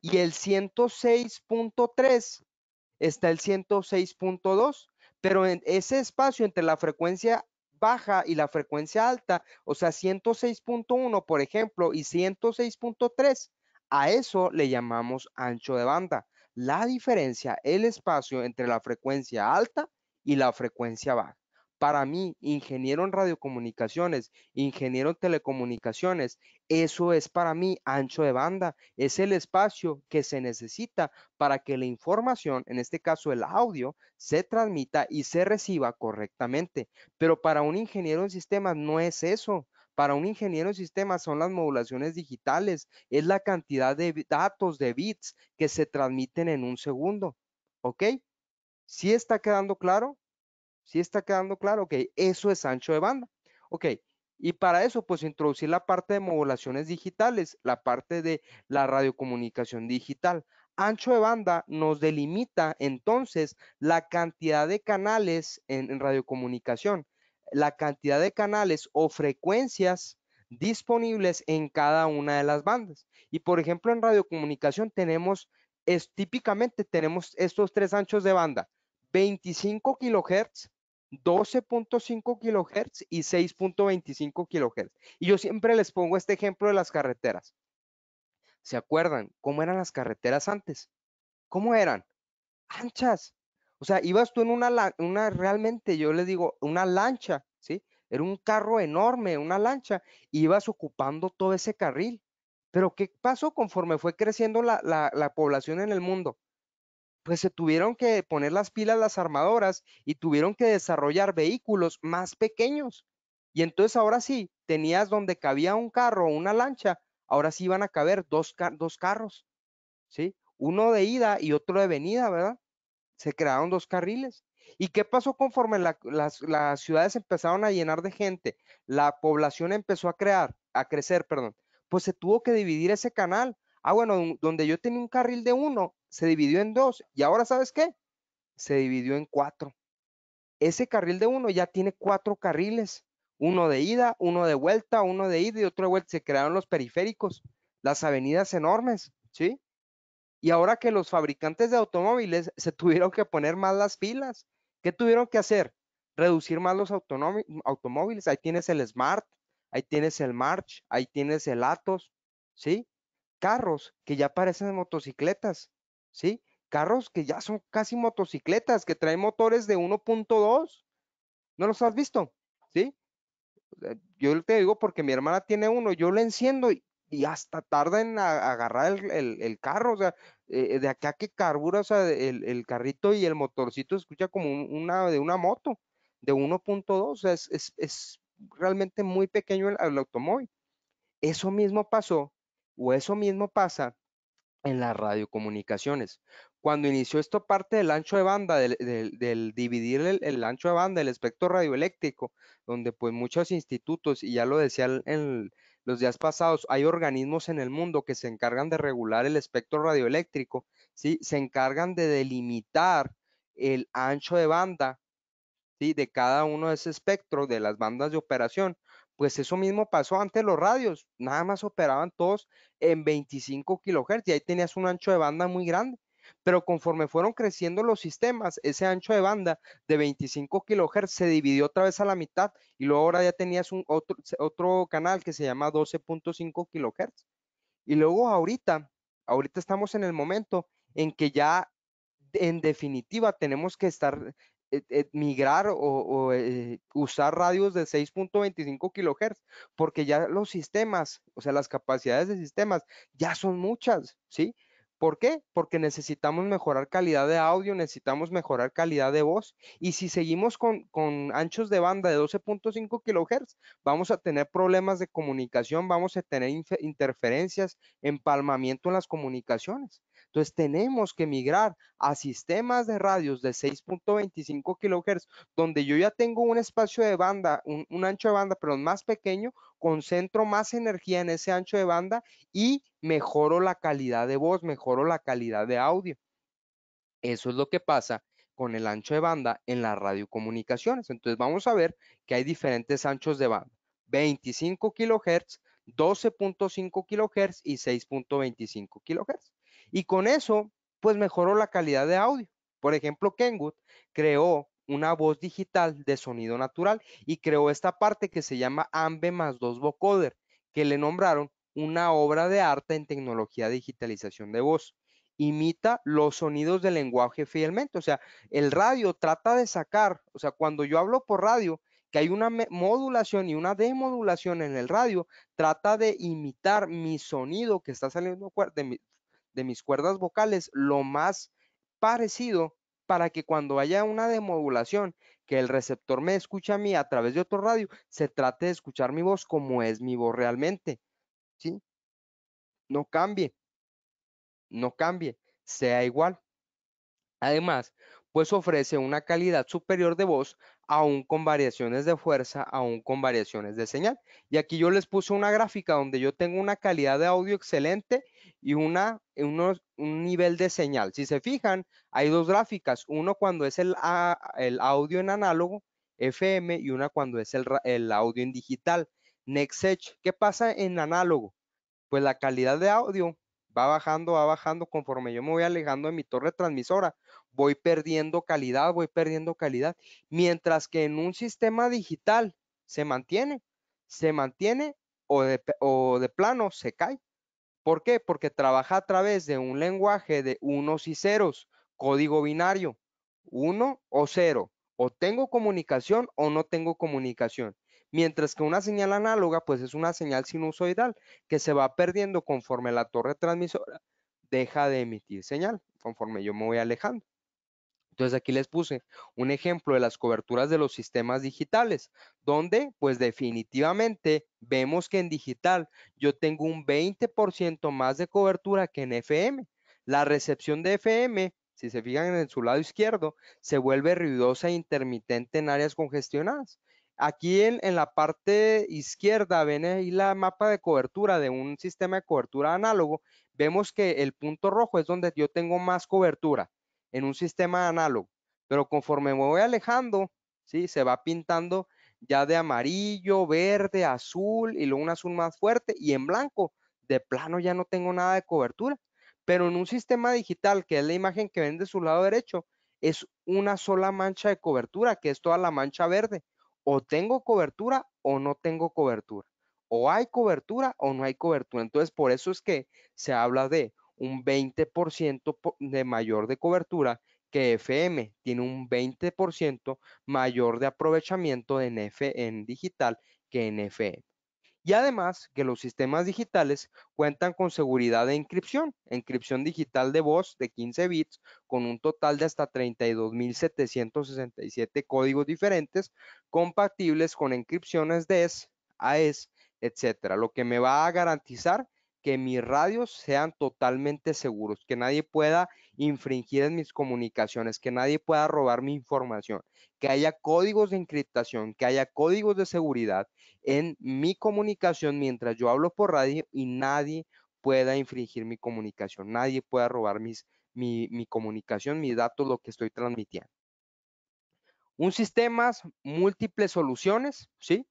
[SPEAKER 1] y el 106.3 está el 106.2, pero en ese espacio entre la frecuencia baja y la frecuencia alta, o sea, 106.1, por ejemplo, y 106.3, a eso le llamamos ancho de banda. La diferencia, el espacio entre la frecuencia alta y la frecuencia baja para mí, ingeniero en radiocomunicaciones, ingeniero en telecomunicaciones, eso es para mí ancho de banda, es el espacio que se necesita para que la información, en este caso el audio, se transmita y se reciba correctamente. Pero para un ingeniero en sistemas no es eso. Para un ingeniero en sistemas son las modulaciones digitales, es la cantidad de datos, de bits que se transmiten en un segundo. ¿Ok? ¿Sí está quedando claro? Sí está quedando claro, ok, eso es ancho de banda. Ok, y para eso, pues introducir la parte de modulaciones digitales, la parte de la radiocomunicación digital. Ancho de banda nos delimita entonces la cantidad de canales en, radiocomunicación, la cantidad de canales o frecuencias disponibles en cada una de las bandas. Y por ejemplo, en radiocomunicación tenemos, es, típicamente tenemos estos tres anchos de banda, 25 kilohertz, 12.5 kilohertz y 6.25 kilohertz. Y yo siempre les pongo este ejemplo de las carreteras. ¿Se acuerdan cómo eran las carreteras antes? ¿Cómo eran? Anchas. O sea, ibas tú en una, una realmente, yo les digo, una lancha, ¿sí? Era un carro enorme, una lancha, ibas ocupando todo ese carril. Pero ¿qué pasó conforme fue creciendo la población en el mundo? pues se tuvieron que poner las pilas las armadoras y tuvieron que desarrollar vehículos más pequeños. Y entonces ahora sí, tenías donde cabía un carro o una lancha, ahora sí iban a caber dos, dos carros, ¿sí? Uno de ida y otro de venida, ¿verdad? Se crearon dos carriles. ¿Y qué pasó conforme las, las, ciudades empezaron a llenar de gente? La población empezó a crear, a crecer, perdón. Pues se tuvo que dividir ese canal. Ah, bueno, donde yo tenía un carril de uno, se dividió en dos y ahora sabes qué? Se dividió en cuatro. Ese carril de uno ya tiene cuatro carriles, uno de ida, uno de vuelta, uno de ida y otro de vuelta. Se crearon los periféricos, las avenidas enormes, ¿sí? Y ahora que los fabricantes de automóviles se *laughs* tuvieron que poner más las filas, ¿qué tuvieron que hacer? Reducir más los automóviles. Ahí tienes el Smart, ahí tienes el March, ahí tienes el Atos, ¿sí? Carros que ya parecen motocicletas, ¿sí? Carros que ya son casi motocicletas, que traen motores de 1.2. ¿No los has visto? ¿Sí? Eh, yo te digo porque mi hermana tiene uno, yo lo enciendo y, hasta tarda en agarrar el, carro, o sea, eh, de acá que carbura, o sea, el, carrito y el motorcito escucha como una de una moto de 1.2, o sea, es, realmente muy pequeño el, el automóvil. Eso mismo pasó, o eso mismo pasa en las radiocomunicaciones. Cuando inició esta parte del ancho de banda, del, dividir el, ancho de banda, el espectro radioeléctrico, donde pues muchos institutos, y ya lo decía en los días pasados, hay organismos en el mundo que se encargan de regular el espectro radioeléctrico, ¿sí? se encargan de delimitar el ancho de banda ¿sí? de cada uno de ese espectro, de las bandas de operación, pues eso mismo pasó antes los radios, nada más operaban todos en 25 kilohertz y ahí tenías un ancho de banda muy grande. Pero conforme fueron creciendo los sistemas, ese ancho de banda de 25 kilohertz se dividió otra vez a la mitad y luego ahora ya tenías un otro, otro canal que se llama 12.5 kilohertz. Y luego ahorita, ahorita estamos en el momento en que ya en definitiva tenemos que estar migrar o, eh, usar radios de 6.25 kilohertz, porque ya los sistemas, o sea, las capacidades de sistemas ya son muchas, ¿sí? ¿Por qué? Porque necesitamos mejorar calidad de audio, necesitamos mejorar calidad de voz. Y si seguimos con, con anchos de banda de 12.5 kilohertz, vamos a tener problemas de comunicación, vamos a tener interferencias, empalmamiento en las comunicaciones. Entonces tenemos que migrar a sistemas de radios de 6.25 kilohertz, donde yo ya tengo un espacio de banda, un, un ancho de banda, pero más pequeño, concentro más energía en ese ancho de banda y mejoro la calidad de voz, mejoro la calidad de audio. Eso es lo que pasa con el ancho de banda en las radiocomunicaciones. Entonces vamos a ver que hay diferentes anchos de banda. 25 kilohertz, 12.5 kilohertz y 6.25 kilohertz. Y con eso, pues mejoró la calidad de audio. Por ejemplo, Kenwood creó una voz digital de sonido natural y creó esta parte que se llama AMBE más 2 vocoder, que le nombraron una obra de arte en tecnología de digitalización de voz. Imita los sonidos del lenguaje fielmente, o sea, el radio trata de sacar, o sea, cuando yo hablo por radio, que hay una modulación y una demodulación en el radio, trata de imitar mi sonido que está saliendo de mi, de mis cuerdas vocales lo más parecido para que cuando haya una demodulación, que el receptor me escuche a mí a través de otro radio, se trate de escuchar mi voz como es mi voz realmente. ¿Sí? No cambie. No cambie. Sea igual. Además, pues ofrece una calidad superior de voz aún con variaciones de fuerza, aún con variaciones de señal. Y aquí yo les puse una gráfica donde yo tengo una calidad de audio excelente y una, un nivel de señal. Si se fijan, hay dos gráficas, uno cuando es el, audio en análogo, FM, y una cuando es el, audio en digital, Next Edge. ¿Qué pasa en análogo? Pues la calidad de audio va bajando, va bajando conforme yo me voy alejando de mi torre transmisora voy perdiendo calidad, voy perdiendo calidad. Mientras que en un sistema digital se mantiene, se mantiene o de, plano se cae. ¿Por qué? Porque trabaja a través de un lenguaje de unos y ceros, código binario, uno o cero. O tengo comunicación o no tengo comunicación. Mientras que una señal análoga, pues es una señal sinusoidal que se va perdiendo conforme la torre transmisora deja de emitir señal, conforme yo me voy alejando. Entonces aquí les puse un ejemplo de las coberturas de los sistemas digitales, donde pues definitivamente vemos que en digital yo tengo un 20% más de cobertura que en FM. La recepción de FM, si se fijan en su lado izquierdo, se vuelve ruidosa e intermitente en áreas congestionadas. Aquí en, la parte izquierda ven ahí la mapa de cobertura de un sistema de cobertura análogo. Vemos que el punto rojo es donde yo tengo más cobertura en un sistema análogo, pero conforme me voy alejando, ¿sí? se va pintando ya de amarillo, verde, azul y luego un azul más fuerte y en blanco. De plano ya no tengo nada de cobertura, pero en un sistema digital, que es la imagen que ven de su lado derecho, es una sola mancha de cobertura, que es toda la mancha verde. O tengo cobertura o no tengo cobertura. O hay cobertura o no hay cobertura. Entonces, por eso es que se habla de un 20% de mayor de cobertura que FM, tiene un 20% mayor de aprovechamiento en, F, digital que en FM. Y además que los sistemas digitales cuentan con seguridad de inscripción, inscripción digital de voz de 15 bits con un total de hasta 32.767 códigos diferentes compatibles con inscripciones DES, AES, etcétera, lo que me va a garantizar que mis radios sean totalmente seguros, que nadie pueda infringir en mis comunicaciones, que nadie pueda robar mi información, que haya códigos de encriptación, que haya códigos de seguridad en mi comunicación mientras yo hablo por radio y nadie pueda infringir mi comunicación, nadie pueda robar mis, mi, mi comunicación, mis datos, lo que estoy transmitiendo. Un sistema, múltiples soluciones, ¿sí?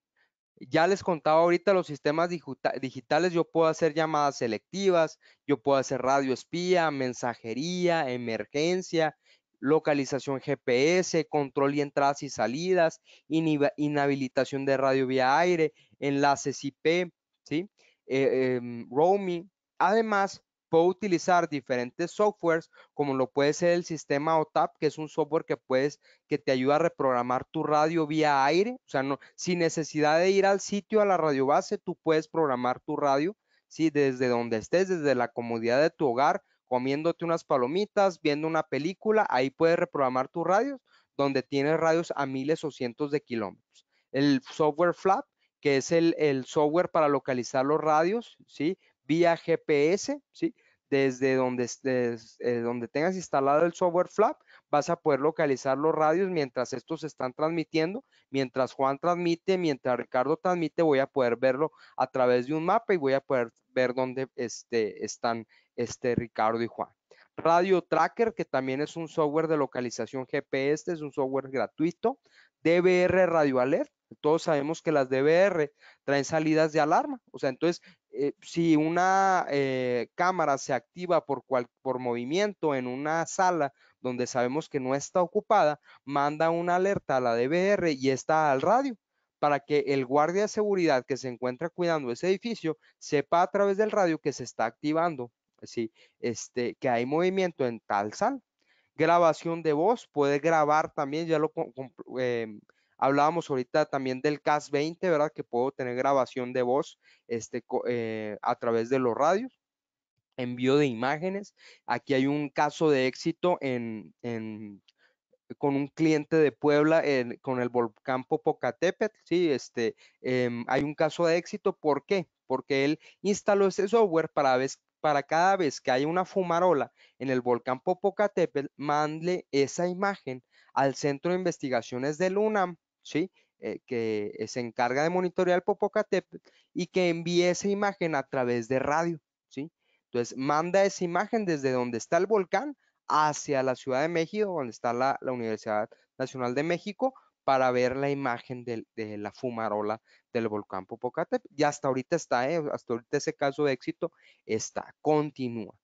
[SPEAKER 1] Ya les contaba ahorita los sistemas digitales, yo puedo hacer llamadas selectivas, yo puedo hacer radio espía, mensajería, emergencia, localización GPS, control y entradas y salidas, inhabilitación de radio vía aire, enlaces IP, ¿sí? E-, em, roaming. Además, puedo utilizar diferentes softwares, como lo puede ser el sistema OTAP, que es un software que puedes, que te ayuda a reprogramar tu radio vía aire, o sea, no, sin necesidad de ir al sitio, a la radio base, tú puedes programar tu radio, ¿sí? Desde donde estés, desde la comodidad de tu hogar, comiéndote unas palomitas, viendo una película, ahí puedes reprogramar tus radios, donde tienes radios a miles o cientos de kilómetros. El software FLAP, que es el, el software para localizar los radios, ¿sí? Vía GPS, ¿sí? desde donde, eh, donde tengas instalado el software FLAP, vas a poder localizar los radios mientras estos se están transmitiendo, mientras Juan transmite, mientras Ricardo transmite, voy a poder verlo a través de un mapa y voy a poder ver dónde este, están este, Ricardo y Juan. Radio Tracker, que también es un software de localización GPS, es un software gratuito. DBR radio alert. Todos sabemos que las DVR traen salidas de alarma. O sea, entonces, eh, si una eh, cámara se activa por, cual, por movimiento en una sala donde sabemos que no está ocupada, manda una alerta a la DVR y está al radio para que el guardia de seguridad que se encuentra cuidando ese edificio sepa a través del radio que se está activando, este, que hay movimiento en tal sala grabación de voz, puede grabar también, ya lo em, hablábamos ahorita también del CAS 20, ¿verdad? Que puedo tener grabación de voz este, eh, a través de los radios, envío de imágenes. Aquí hay un caso de éxito en, con un cliente de Puebla con el volcán Popocatépetl, sí, este, em, hay un caso de éxito, ¿por qué? Porque él instaló ese software para, ver para cada vez que hay una fumarola en el volcán Popocatépetl, mande esa imagen al Centro de Investigaciones del UNAM, ¿sí? Eh, que eh, se encarga de monitorear el Popocatépetl y que envíe esa imagen a través de radio, ¿sí? Entonces, manda esa imagen desde donde está el volcán hacia la Ciudad de México, donde está la Universidad Nacional de México, para ver la imagen de, la fumarola del volcán Popocatépetl. ya hasta ahorita está, eh, hasta ahorita ese caso de éxito está, continúa.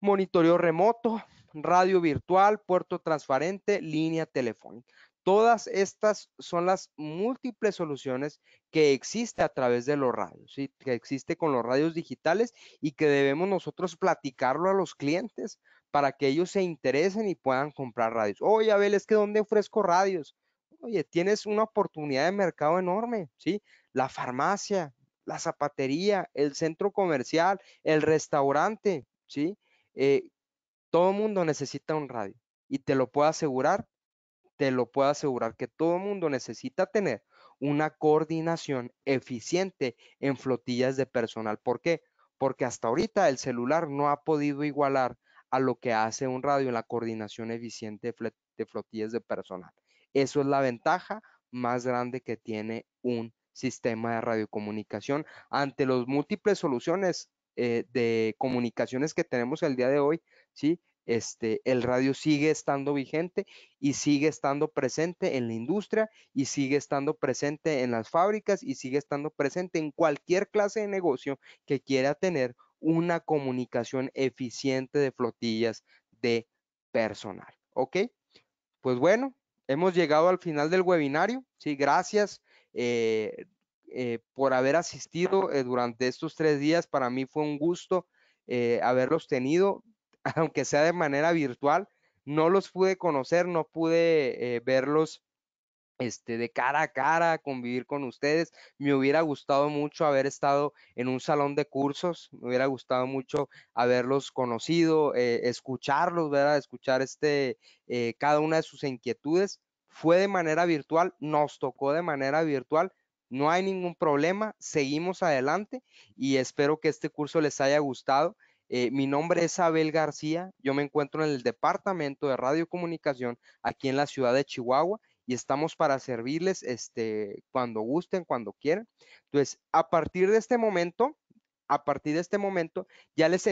[SPEAKER 1] Monitoreo remoto, radio virtual, puerto transparente, línea telefónica. Todas estas son las múltiples soluciones que existe a través de los radios, ¿sí? que existe con los radios digitales y que debemos nosotros platicarlo a los clientes para que ellos se interesen y puedan comprar radios. Oye, Abel, es que ¿dónde ofrezco radios? oye, tienes una oportunidad de mercado enorme, ¿sí? La farmacia, la zapatería, el centro comercial, el restaurante, ¿sí? Eh, todo mundo necesita un radio y te lo puedo asegurar, te lo puedo asegurar que todo mundo necesita tener una coordinación eficiente en flotillas de personal. ¿Por qué? Porque hasta ahorita el celular no ha podido igualar a lo que hace un radio en la coordinación eficiente de flotillas de personal. Eso es la ventaja más grande que tiene un sistema de radiocomunicación ante las múltiples soluciones eh, de comunicaciones que tenemos el día de hoy, ¿sí? Este, el radio sigue estando vigente y sigue estando presente en la industria y sigue estando presente en las fábricas y sigue estando presente en cualquier clase de negocio que quiera tener una comunicación eficiente de flotillas de personal. ¿Ok? Pues bueno, Hemos llegado al final del webinario. Sí, gracias eh, eh, por haber asistido eh, durante estos tres días. Para mí fue un gusto haberlos tenido, *laughs* aunque sea de manera virtual. No los pude conocer, no pude verlos este, de cara a cara, convivir con ustedes. Me hubiera gustado mucho haber estado en un salón de cursos, me hubiera gustado mucho haberlos conocido, eh, escucharlos, ¿verdad? escuchar este, eh, cada una de sus inquietudes. Fue de manera virtual, nos tocó de manera virtual, no hay ningún problema, seguimos adelante y espero que este curso les haya gustado. Eh, mi nombre es Abel García, yo me encuentro en el Departamento de Radiocomunicación aquí en la ciudad de Chihuahua y estamos para servirles este, cuando gusten, cuando quieran. Entonces, a partir de este momento, a partir de este momento, ya les,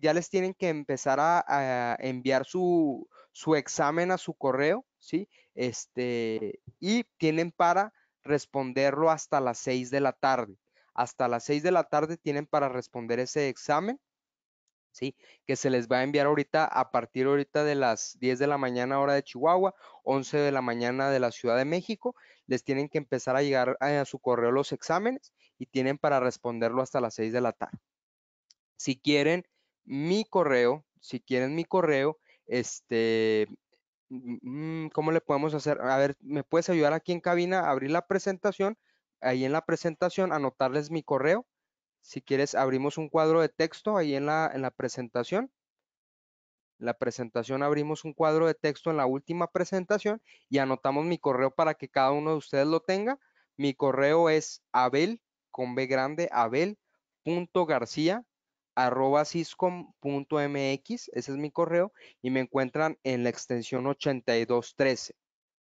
[SPEAKER 1] ya les tienen que empezar a, enviar su, examen a su correo, ¿sí? Este, y tienen para responderlo hasta las 6 de la tarde. Hasta las 6 de la tarde tienen para responder ese examen. Que se les va a enviar ahorita a partir ahorita de las 10 de la mañana hora de Chihuahua, 11 de la mañana de la Ciudad de México, les tienen que empezar a llegar a, su correo los exámenes y tienen para responderlo hasta las 6 de la tarde. Si quieren mi correo, si quieren mi correo, este, mm, mm, ¿cómo le podemos hacer? A ver, ¿me puedes ayudar aquí en cabina a abrir la presentación? Ahí en la presentación anotarles mi correo si quieres, abrimos un cuadro de texto ahí en la, en la presentación. la presentación abrimos un cuadro de texto en la última presentación y anotamos mi correo para que cada uno de ustedes lo tenga. Mi correo es abel, con B grande, garcía arroba ese es mi correo, y me encuentran en la extensión 8213.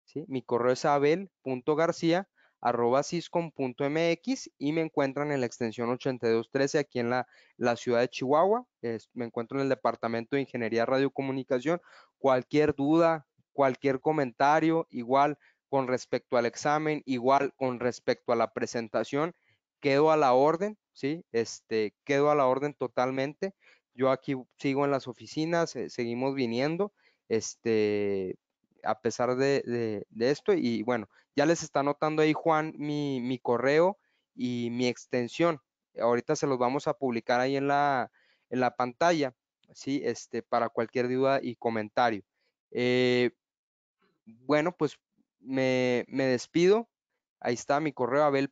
[SPEAKER 1] ¿sí? Mi correo es abel.garcía arroba ciscom.mx y me encuentran en la extensión 8213 aquí en la, ciudad de Chihuahua. me encuentro en el Departamento de Ingeniería Radiocomunicación. Cualquier duda, cualquier comentario, igual con respecto al examen, igual con respecto a la presentación, quedo a la orden, ¿sí? Este, quedo a la orden totalmente. Yo aquí sigo en las oficinas, eh, seguimos viniendo, este, a pesar de esto y bueno, ya les está anotando ahí Juan mi, correo y mi extensión. Ahorita se los vamos a publicar ahí en la, en la pantalla, ¿sí? Este, para cualquier duda y comentario. Eh, bueno, pues me, despido. Ahí está mi correo mx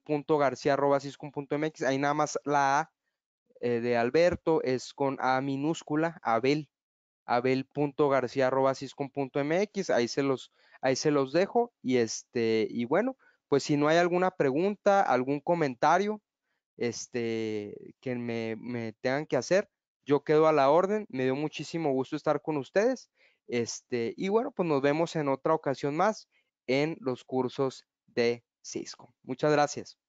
[SPEAKER 1] Ahí nada más la A eh, de Alberto es con A minúscula, abel, mx Ahí se los, Ahí se los dejo y este, y bueno, pues si no hay alguna pregunta, algún comentario, este, que me, me tengan que hacer, yo quedo a la orden. Me dio muchísimo gusto estar con ustedes. Este, y bueno, pues nos vemos en otra ocasión más en los cursos de Cisco. Muchas gracias.